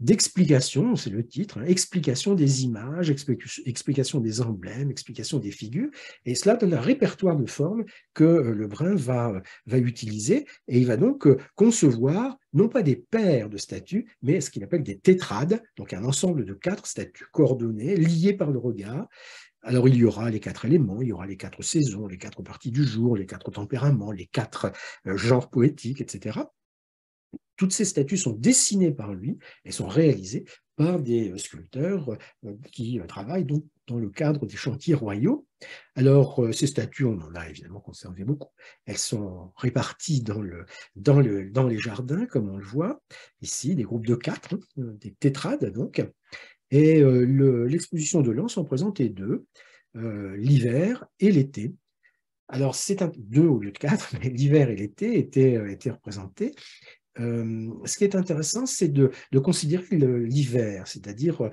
d'explication, c'est le titre, hein, explication des images, explication des emblèmes, explication des figures, et cela donne un répertoire de formes que Lebrun va, va utiliser, et il va donc concevoir non pas des paires de statues, mais ce qu'il appelle des tétrades, donc un ensemble de quatre statues coordonnées, liées par le regard, alors il y aura les quatre éléments, il y aura les quatre saisons, les quatre parties du jour, les quatre tempéraments, les quatre euh, genres poétiques, etc. Toutes ces statues sont dessinées par lui elles sont réalisées par des euh, sculpteurs euh, qui travaillent dans le cadre des chantiers royaux. Alors, ces statues, on en a évidemment conservé beaucoup. Elles sont réparties dans, le, le, dans les jardins, comme on le voit ici, des groupes de quatre, hein, des tétrades donc. Et euh, l'exposition de Lens en présentait deux, euh, l'hiver et l'été. Alors, c'est deux au lieu de quatre, mais l'hiver et l'été étaient, euh, étaient, représentés. ce qui est intéressant, c'est de, de, considérer l'hiver, c'est-à-dire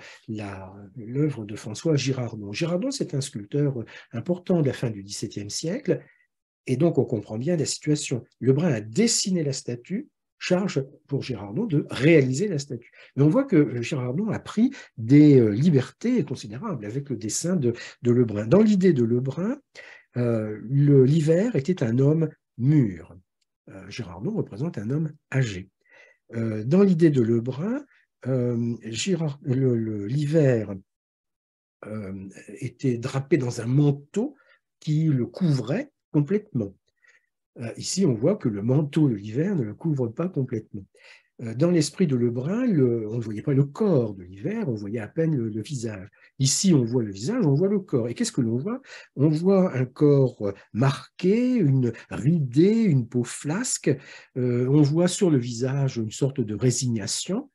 l'œuvre de François Girardon. Girardon, c'est un sculpteur important de la fin du XVIIe siècle, et donc on comprend bien la situation. Lebrun a dessiné la statue charge pour Gérardon de réaliser la statue. Mais on voit que Gérardon a pris des euh, libertés considérables avec le dessin de, Lebrun. Dans l'idée de Lebrun, euh, l'hiver était un homme mûr. Euh, Gérardon représente un homme âgé. dans l'idée de Lebrun, l'hiver était drapé dans un manteau qui le couvrait complètement. Euh, ici, on voit que le manteau de l'hiver ne le couvre pas complètement. Euh, dans l'esprit de Lebrun, on ne voyait pas le corps de l'hiver, on voyait à peine le, visage. Ici, on voit le visage, on voit le corps. Et qu'est-ce que l'on voit On voit un corps euh, marqué, une ridée, une peau flasque. on voit sur le visage une sorte de résignation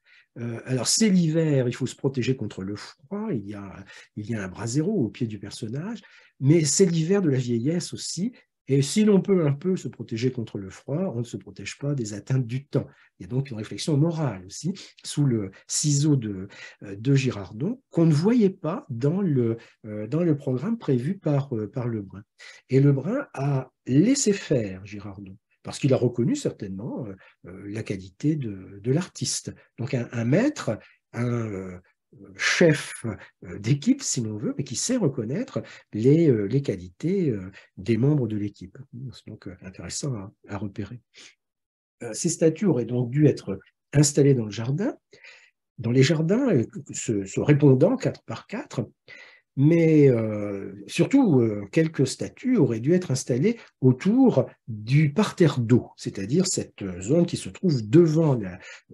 alors c'est l'hiver, il faut se protéger contre le froid, il y a, il y a un brasero au pied du personnage, mais c'est l'hiver de la vieillesse aussi, et si l'on peut un peu se protéger contre le froid, on ne se protège pas des atteintes du temps. Il y a donc une réflexion morale aussi sous le ciseau de, euh, de Girardon qu'on ne voyait pas dans le, euh, dans le programme prévu par, euh, par Lebrun. Et Lebrun a laissé faire Girardon parce qu'il a reconnu certainement la qualité de, de l'artiste. Donc un, un maître, un, chef euh, d'équipe, si l'on veut, mais qui sait reconnaître les, euh, qualités euh, des membres de l'équipe. C'est donc intéressant à, repérer. Ces statues auraient donc dû être installées dans le jardin, dans les jardins se répondant quatre par quatre, mais euh, surtout euh, quelques statues auraient dû être installées autour du parterre d'eau, c'est-à-dire cette euh, zone qui se trouve devant,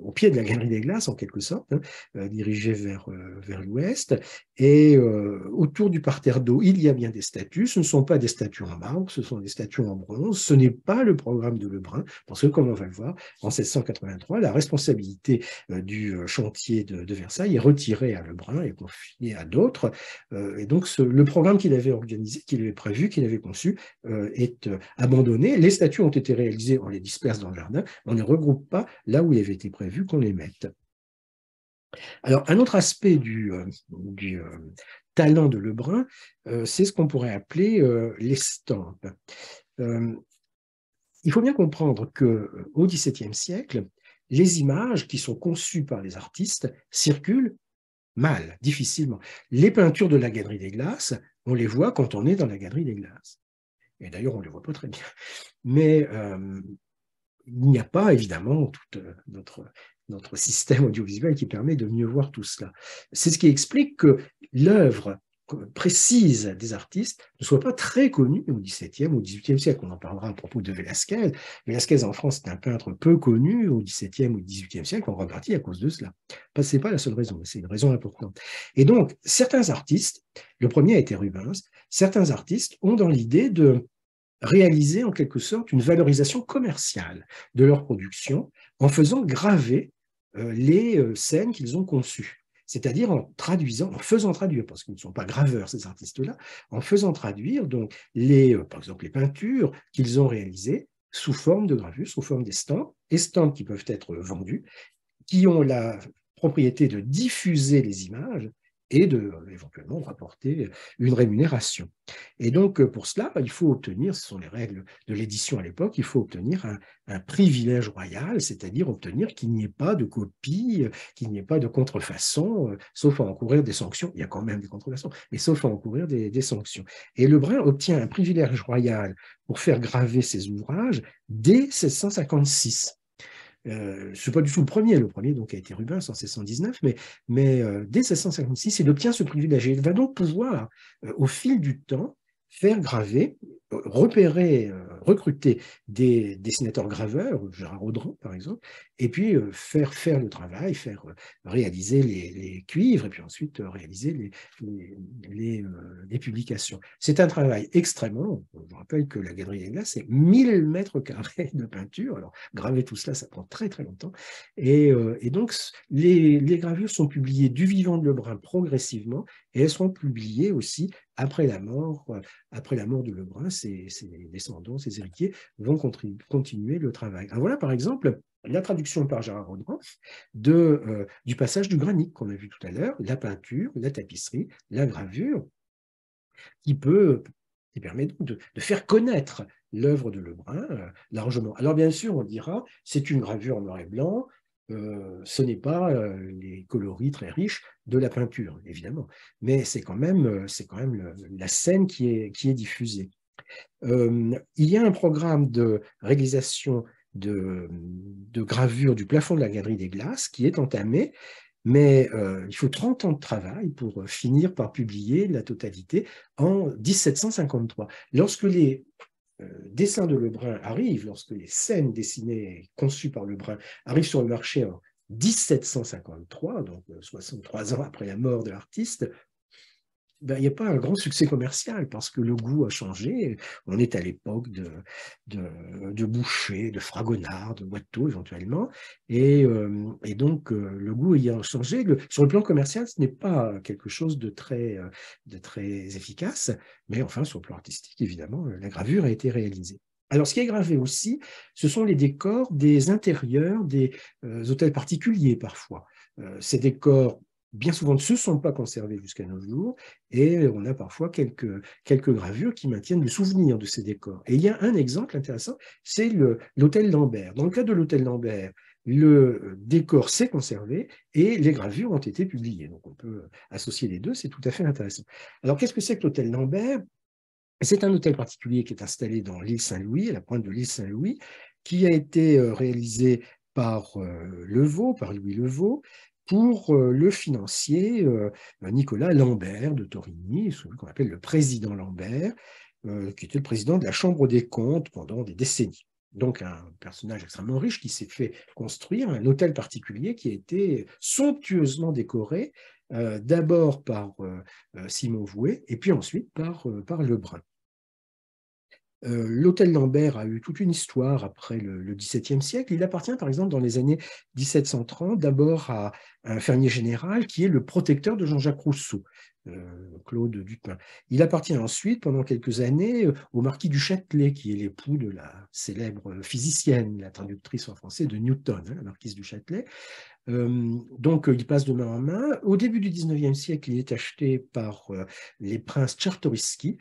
au pied de la galerie des glaces en quelque sorte, hein, dirigée vers, vers l'ouest, et autour du parterre d'eau, il y a bien des statues, ce ne sont pas des statues en marbre, ce sont des statues en bronze, ce n'est pas le programme de Lebrun, parce que comme on va le voir, en 1783, la responsabilité du chantier de, de, Versailles est retirée à Lebrun et confiée à d'autres. Euh, et donc le programme qu'il avait organisé, prévu, qu'il avait conçu euh, est euh, abandonné. Les statues ont été réalisées, on les disperse dans le jardin, on ne les regroupe pas là où il avait été prévu qu'on les mette. Alors, un autre aspect du, du talent de Lebrun, c'est ce qu'on pourrait appeler l'estampe. il faut bien comprendre qu'au XVIIe siècle, les images qui sont conçues par les artistes circulent mal, difficilement. Les peintures de la galerie des glaces, on les voit quand on est dans la galerie des glaces. Et d'ailleurs, on ne les voit pas très bien. Mais euh, il n'y a pas, évidemment, tout euh, notre, notre système audiovisuel qui permet de mieux voir tout cela. C'est ce qui explique que l'œuvre précise des artistes ne soit pas très connu au XVIIe ou XVIIIe siècle. On en parlera à propos de Velasquez. Velasquez en France est un peintre peu connu au XVIIe ou XVIIIe siècle, on repartit à cause de cela. Ce n'est pas la seule raison, mais c'est une raison importante. Et donc, certains artistes, le premier a été Rubens, certains artistes ont dans l'idée de réaliser en quelque sorte une valorisation commerciale de leur production en faisant graver euh, les euh, scènes qu'ils ont conçues c'est-à-dire en traduisant, en faisant traduire, parce qu'ils ne sont pas graveurs ces artistes-là, en faisant traduire donc les, euh, par exemple les peintures qu'ils ont réalisées sous forme de gravures, sous forme d'estampes, estampes qui peuvent être vendues, qui ont la propriété de diffuser les images et de éventuellement rapporter une rémunération. Et donc euh, pour cela, bah, il faut obtenir, ce sont les règles de l'édition à l'époque, il faut obtenir un, privilège royal, c'est-à-dire obtenir qu'il n'y ait pas de copie, euh, qu'il n'y ait pas de contrefaçon, euh, sauf à encourir des sanctions. Il y a quand même des contrefaçons, mais sauf à encourir des, des sanctions. Et Lebrun obtient un privilège royal pour faire graver ses ouvrages dès 1656. Euh, ce n'est pas du tout le premier, le premier donc a été Rubens en 1619, mais, euh, dès 1656, il obtient ce privilège. Il va donc pouvoir, euh, au fil du temps, faire graver repérer, euh, recruter des dessinateurs graveurs, Gérard Audran par exemple, et puis euh, faire faire le travail, faire euh, réaliser les, cuivres, et puis ensuite réaliser les, publications. C'est un travail extrêmement long. Je rappelle que la Galerie des Glaces, c'est 1000 mètres carrés de peinture. Alors, graver tout cela, ça prend très très longtemps. Et, et donc, les, gravures sont publiées du vivant de Lebrun progressivement, et elles sont publiées aussi après la mort après la mort de Lebrun, ses, descendants, ses héritiers vont continuer le travail. Ah, voilà par exemple la traduction par Gérard Rodin euh, du passage du granit qu'on a vu tout à l'heure, la peinture, la tapisserie, la gravure, qui peut qui permet de, faire connaître l'œuvre de Lebrun euh, largement. Alors bien sûr, on dira, c'est une gravure en noir et blanc, euh, ce n'est pas euh, les coloris très riches de la peinture, évidemment, mais c'est quand même, euh, la scène qui est, diffusée. il y a un programme de réalisation de, de, gravure du plafond de la Galerie des Glaces qui est entamé, mais il faut 30 ans de travail pour finir par publier la totalité en 1753. Lorsque les euh, dessin de Lebrun arrive lorsque les scènes dessinées conçues par Lebrun arrivent sur le marché en 1753, donc 63 euh, ans après la mort de l'artiste, ben, il n'y a pas un grand succès commercial parce que le goût a changé. On est à l'époque de, de, de Boucher, de Fragonard, de Watteau éventuellement. Et, euh, donc, euh, le goût a changé, sur le plan commercial, ce n'est pas quelque chose de très, euh, de très efficace. Mais enfin, sur le plan artistique, évidemment, la gravure a été réalisée. Alors, ce qui est gravé aussi, ce sont les décors des intérieurs des hôtels particuliers parfois. ces décors bien souvent ne se sont pas conservés jusqu'à nos jours, et on a parfois quelques, quelques gravures qui maintiennent le souvenir de ces décors. Et il y a un exemple intéressant, c'est l'hôtel Lambert. Dans le cas de l'hôtel Lambert, le euh, décor s'est conservé et les gravures ont été publiées. Donc on peut associer les deux, c'est tout à fait intéressant. Alors qu'est-ce que c'est que l'hôtel Lambert C'est un hôtel particulier qui est installé dans l'île Saint-Louis, à la pointe de l'île Saint-Louis, qui a été euh, réalisé par euh, Levaux, par Louis Levaux, pour euh, le financier euh, euh, Nicolas Lambert de Torigny, celui qu'on appelle le président Lambert, qui était le président de la Chambre des comptes pendant des décennies. Donc un personnage extrêmement riche qui s'est fait construire un hôtel particulier qui a été somptueusement décoré, d'abord par Simon Vouet et puis ensuite par, par Lebrun. Euh, l'hôtel Lambert a eu toute une histoire après le, XVIIe siècle. Il appartient par exemple dans les années 1730 d'abord à un fermier général qui est le protecteur de Jean-Jacques Rousseau, euh, Claude Dupin. Il appartient ensuite pendant quelques années euh, au marquis du Châtelet qui est l'époux de la célèbre physicienne, la traductrice en français de Newton, hein, la marquise du Châtelet. donc il passe de main en main. Au début du 19e siècle, il est acheté par les princes Czartoryski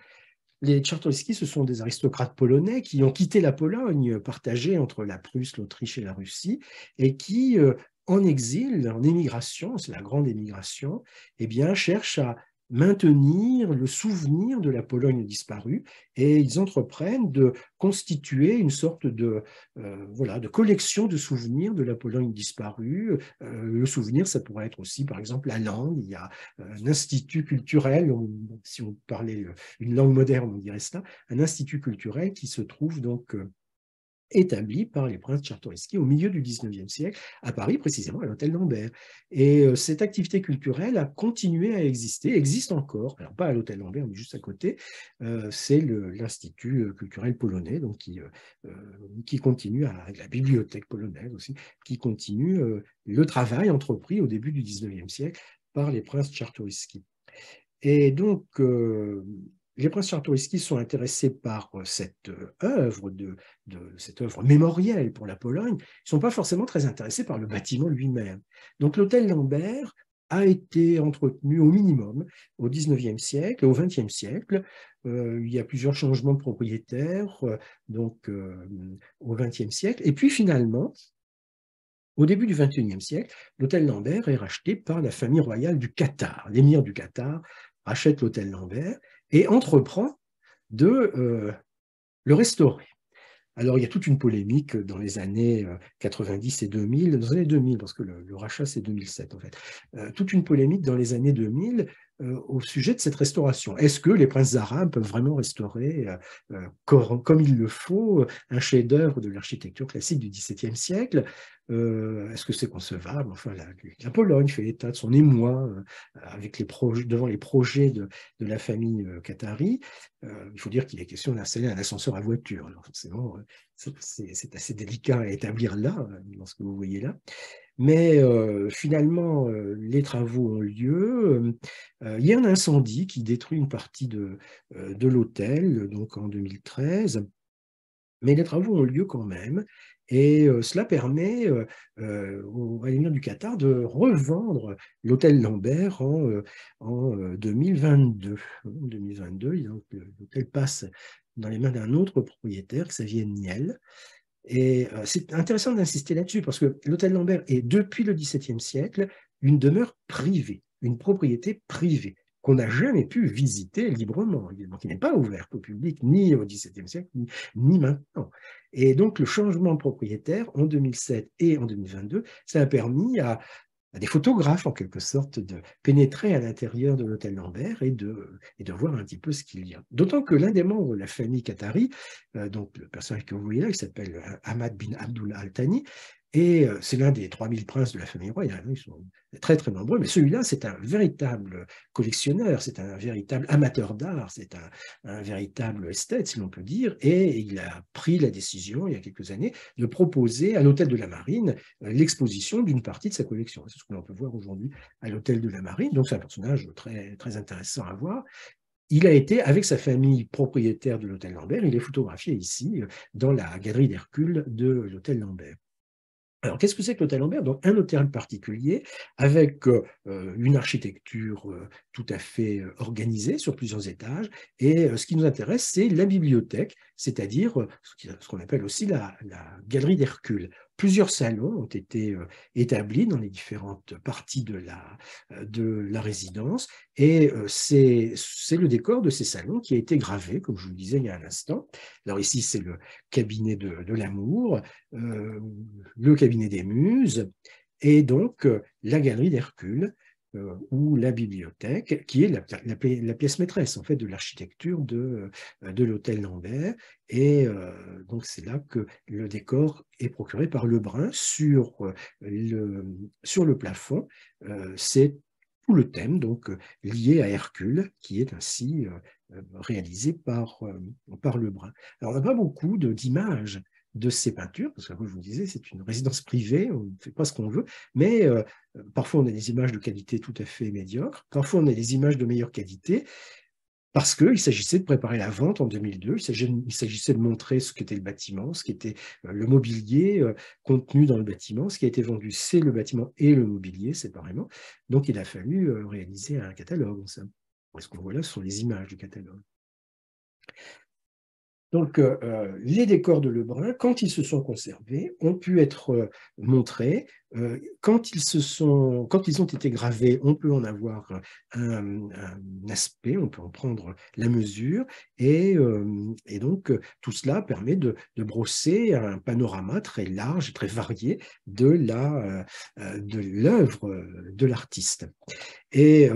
les Czartoryski, ce sont des aristocrates polonais qui ont quitté la Pologne, partagée entre la Prusse, l'Autriche et la Russie, et qui, euh, en exil, en émigration, c'est la grande émigration, eh bien, cherchent à maintenir le souvenir de la Pologne disparue et ils entreprennent de constituer une sorte de, euh, voilà, de collection de souvenirs de la Pologne disparue. Euh, le souvenir, ça pourrait être aussi, par exemple, la langue. Il y a euh, un institut culturel, si on parlait une langue moderne, on dirait cela, un institut culturel qui se trouve donc établi par les princes Czartoryski au milieu du XIXe siècle, à Paris précisément à l'hôtel Lambert. Et euh, cette activité culturelle a continué à exister, existe encore, alors pas à l'hôtel Lambert, mais juste à côté, euh, c'est l'Institut euh, culturel polonais, donc qui, qui continue, la bibliothèque polonaise aussi, qui continue le travail entrepris au début du XIXe siècle par les princes Czartoryski. Et donc, les princes qui sont intéressés par euh, cette euh, œuvre, de, cette œuvre mémorielle pour la Pologne. Ils ne sont pas forcément très intéressés par le bâtiment lui-même. Donc l'hôtel Lambert a été entretenu au minimum au XIXe siècle et au XXe siècle. Euh, il y a plusieurs changements de propriétaires donc, euh, au XXe siècle. Et puis finalement, au début du XXIe siècle, l'hôtel Lambert est racheté par la famille royale du Qatar. L'émir du Qatar rachète l'hôtel Lambert et entreprend de euh, le restaurer. Alors, il y a toute une polémique dans les années 90 euh, et 2000, dans les années 2000, parce que le, rachat, c'est 2007 en fait, euh, toute une polémique dans les années 2000 au sujet de cette restauration. Est-ce que les princes arabes peuvent vraiment restaurer, comme, comme, il le faut, un chef-d'œuvre de l'architecture classique du XVIIe siècle euh, est-ce que c'est concevable Enfin, la, Pologne fait état de son émoi euh, avec les devant les projets de, la famille euh, qatari. il faut dire qu'il est question d'installer un ascenseur à voiture. Alors c'est assez délicat à établir là, dans ce que vous voyez là. Mais finalement, les travaux ont lieu. il y a un incendie qui détruit une partie de, de l'hôtel, donc en 2013. Mais les travaux ont lieu quand même. Et euh, cela permet euh, euh, aux réunions du Qatar de revendre l'hôtel Lambert en, 2022. En 2022, l'hôtel passe dans les mains d'un autre propriétaire, Xavier Niel. Et c'est intéressant d'insister là-dessus parce que l'hôtel Lambert est depuis le XVIIe siècle une demeure privée, une propriété privée qu'on n'a jamais pu visiter librement, évidemment il n'est pas ouvert au public, ni au XVIIe siècle, ni, maintenant. Et donc le changement de propriétaire en 2007 et en 2022, ça a permis à, des photographes, en quelque sorte, de pénétrer à l'intérieur de l'hôtel Lambert et de, et de voir un petit peu ce qu'il y a. D'autant que l'un des membres de la famille Qatari, euh, donc le personnage que vous voyez là, il s'appelle euh, Ahmad bin Abdullah Al-Thani, et euh, c'est l'un des 3000 princes de la famille royale. Hein. Ils sont très, très nombreux. Mais celui-là, c'est un véritable collectionneur, c'est un véritable amateur d'art, c'est un, véritable esthète, si l'on peut dire. Et il a pris la décision, il y a quelques années, de proposer à l'Hôtel de la Marine euh, l'exposition d'une partie de sa collection. C'est ce que l'on peut voir aujourd'hui à l'Hôtel de la Marine. Donc, c'est un personnage très, très intéressant à voir. Il a été, avec sa famille propriétaire de l'hôtel Lambert, il est photographié ici, euh, dans la galerie d'Hercule de l'hôtel Lambert. Alors, qu'est-ce que c'est que l'hôtel Lambert Donc, un hôtel particulier avec euh, euh, une architecture euh, tout à fait organisée sur plusieurs étages. Et ce qui nous intéresse, c'est la bibliothèque, c'est-à-dire ce qu'on appelle aussi la galerie d'Hercule. Plusieurs salons ont été euh, établis dans les différentes parties de la, euh, résidence et euh, c'est le décor de ces salons qui a été gravé, comme je vous le disais il y a un instant. Alors ici, c'est le cabinet de, l'amour, le cabinet des muses et donc la galerie d'Hercule euh, ou la bibliothèque, qui est la, pièce maîtresse en fait de l'architecture de, euh, l'hôtel Lambert. Et euh, donc c'est là que le décor est procuré par Lebrun sur le, plafond. c'est tout le thème donc lié à Hercule, qui est ainsi réalisé par, par Lebrun. Alors on n'a pas beaucoup d'images de ces peintures, parce que vous, je vous disais, c'est une résidence privée, on ne fait pas ce qu'on veut, mais euh, euh, parfois on a des images de qualité tout à fait médiocre, parfois on a des images de meilleure qualité, parce qu'il s'agissait de préparer la vente en 2002, il s'agissait de montrer ce qu'était le bâtiment, ce qu'était euh, le mobilier contenu dans le bâtiment, ce qui a été vendu, c'est le bâtiment et le mobilier séparément. Donc il a fallu réaliser un catalogue. Ce qu'on voit là, ce sont les images du catalogue. Donc, euh, euh, les décors de Lebrun, quand ils se sont conservés, ont pu être euh, montrés. quand, ils ont été gravés, on peut en avoir un, aspect, on peut en prendre la mesure. Et, donc, tout cela permet de, brosser un panorama très large, très varié de l'œuvre de l'artiste. Et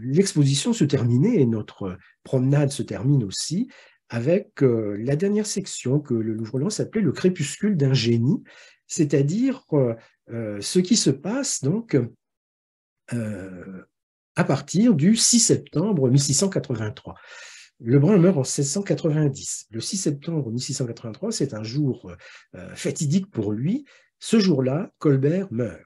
l'exposition se terminait, et notre promenade se termine aussi avec euh, la dernière section que le Louvre lance appelait le crépuscule d'un génie, c'est-à-dire euh, euh, ce qui se passe donc à partir du 6 septembre 1683. Lebrun meurt en 1690. Le 6 septembre 1683, c'est un jour fatidique pour lui. Ce jour-là, Colbert meurt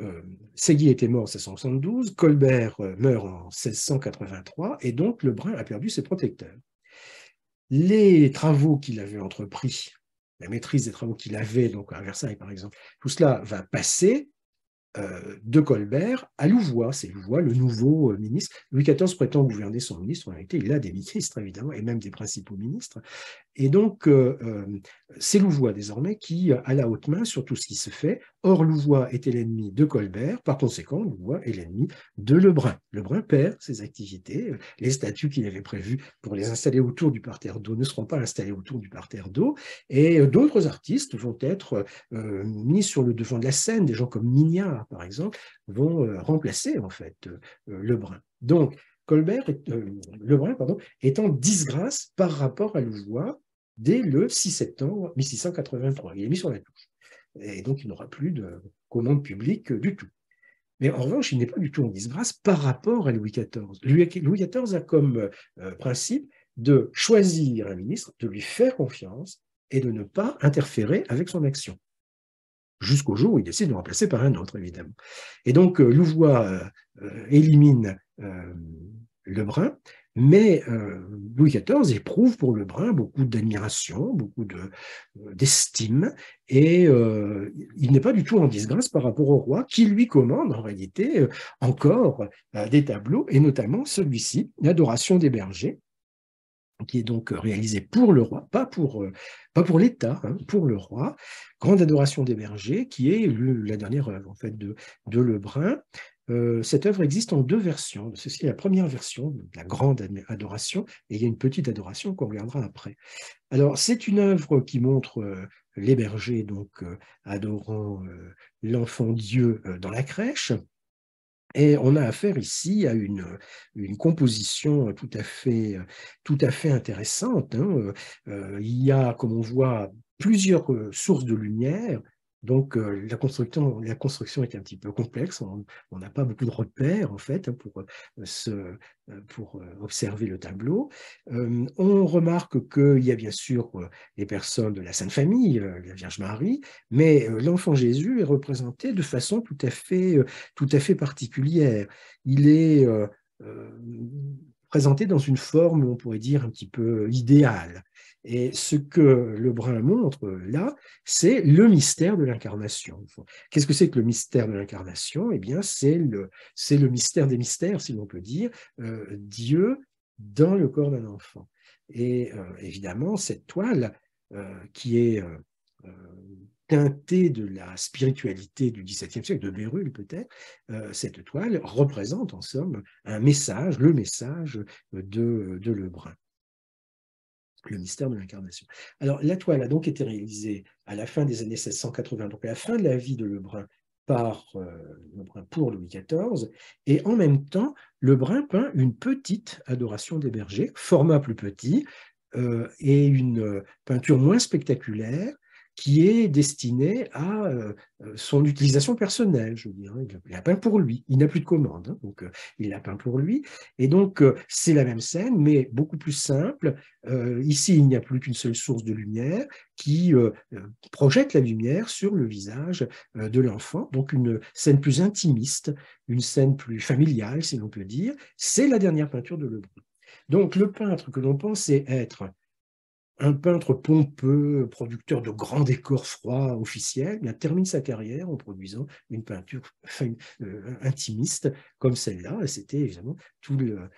euh, était mort en 1672, Colbert euh, meurt en 1683, et donc Lebrun a perdu ses protecteurs. Les travaux qu'il avait entrepris, la maîtrise des travaux qu'il avait donc à Versailles par exemple, tout cela va passer euh, de Colbert à Louvois. C'est Louvois, le nouveau euh, ministre. Louis XIV prétend gouverner son ministre. En réalité, il a des ministres, évidemment, et même des principaux ministres. Et donc, c'est Louvois désormais qui euh, a la haute main sur tout ce qui se fait. Or, Louvois était l'ennemi de Colbert, par conséquent, Louvois est l'ennemi de Lebrun. Lebrun perd ses activités, les statuts qu'il avait prévus pour les installer autour du parterre d'eau ne seront pas installés autour du parterre d'eau, et euh, d'autres artistes vont être euh, mis sur le devant de la scène, des gens comme Mignard, par exemple, vont remplacer en fait Lebrun. Donc, Colbert, Lebrun pardon, est en disgrâce par rapport à Louvois, dès le 6 septembre 1683. Il est mis sur la touche. Et donc, il n'aura plus de commande publique euh, du tout. Mais en revanche, il n'est pas du tout en disgrâce par rapport à Louis XIV. Louis XIV a comme euh, principe de choisir un ministre, de lui faire confiance et de ne pas interférer avec son action. Jusqu'au jour où il décide de le remplacer par un autre, évidemment. Et donc, euh, Louvois élimine Lebrun mais euh, Louis XIV éprouve pour Le Lebrun beaucoup d'admiration, beaucoup euh, d'estime, et euh, il n'est pas du tout en disgrâce par rapport au roi, qui lui commande en réalité encore des tableaux, et notamment celui-ci, L'Adoration des bergers, qui est donc réalisé pour le roi, pas pour, pas pour l'État, hein, pour le roi. Grande adoration des bergers, qui est la dernière œuvre en fait de, de Lebrun. Euh, cette œuvre existe en deux versions. Ceci la première version, la grande adoration, et il y a une petite adoration qu'on regardera après. Alors, c'est une œuvre qui montre euh, les bergers donc, euh, adorant l'enfant Dieu dans la crèche. Et on a affaire ici à une, composition tout à fait, intéressante. Hein. il y a, comme on voit, plusieurs sources de lumière, donc euh, la, construction, la est un petit peu complexe, on n'a pas beaucoup de repères en fait hein, pour, euh, euh, observer le tableau. on remarque qu'il y a bien sûr les personnes de la Sainte Famille, la Vierge Marie, mais l'enfant Jésus est représenté de façon tout à fait, particulière. Il est présenté dans une forme, on pourrait dire, un petit peu idéale. Et ce que Lebrun montre là, c'est le mystère de l'incarnation. Qu'est-ce que c'est que le mystère de l'incarnation Eh bien, c'est le, mystère des mystères, si l'on peut dire, euh, Dieu dans le corps d'un enfant. Et euh, évidemment, cette toile euh, qui est teintée de la spiritualité du XVIIe siècle, de Bérulle peut-être, cette toile représente en somme un message, le message de, de Lebrun le mystère de l'incarnation. Alors, la toile a donc été réalisée à la fin des années 1680, donc à la fin de la vie de Lebrun, par euh, pour Louis XIV, et en même temps, Lebrun peint une petite adoration des bergers, format plus petit, euh, et une euh, peinture moins spectaculaire, qui est destiné à euh, euh, son utilisation personnelle, je hein. Il a peint pour lui, il n'a plus de commande, hein, donc euh, il l'a peint pour lui. Et donc c'est la même scène, mais beaucoup plus simple. ici, il n'y a plus qu'une seule source de lumière qui projette la lumière sur le visage de l'enfant. Donc une scène plus intimiste, une scène plus familiale, si l'on peut dire. C'est la dernière peinture de Lebrun. Donc le peintre que l'on pensait être un peintre pompeux, producteur de grands décors froids officiels, termine sa carrière en produisant une peinture euh, intimiste comme celle-là. c'était évidemment tout, euh,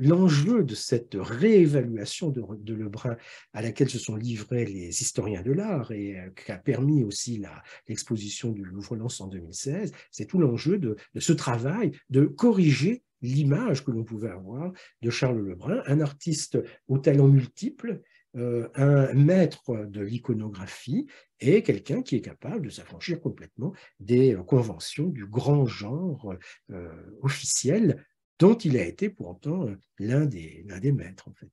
l'enjeu de cette réévaluation de, Lebrun à laquelle se sont livrés les historiens de l'art et euh, qui a permis aussi l'exposition du Louvre-Lens en 2016. C'est tout l'enjeu de, de ce travail de corriger l'image que l'on pouvait avoir de Charles Lebrun, un artiste aux talents multiples, euh, un maître de l'iconographie et quelqu'un qui est capable de s'affranchir complètement des euh, conventions du grand genre euh, officiel dont il a été pourtant l'un des, des maîtres en fait.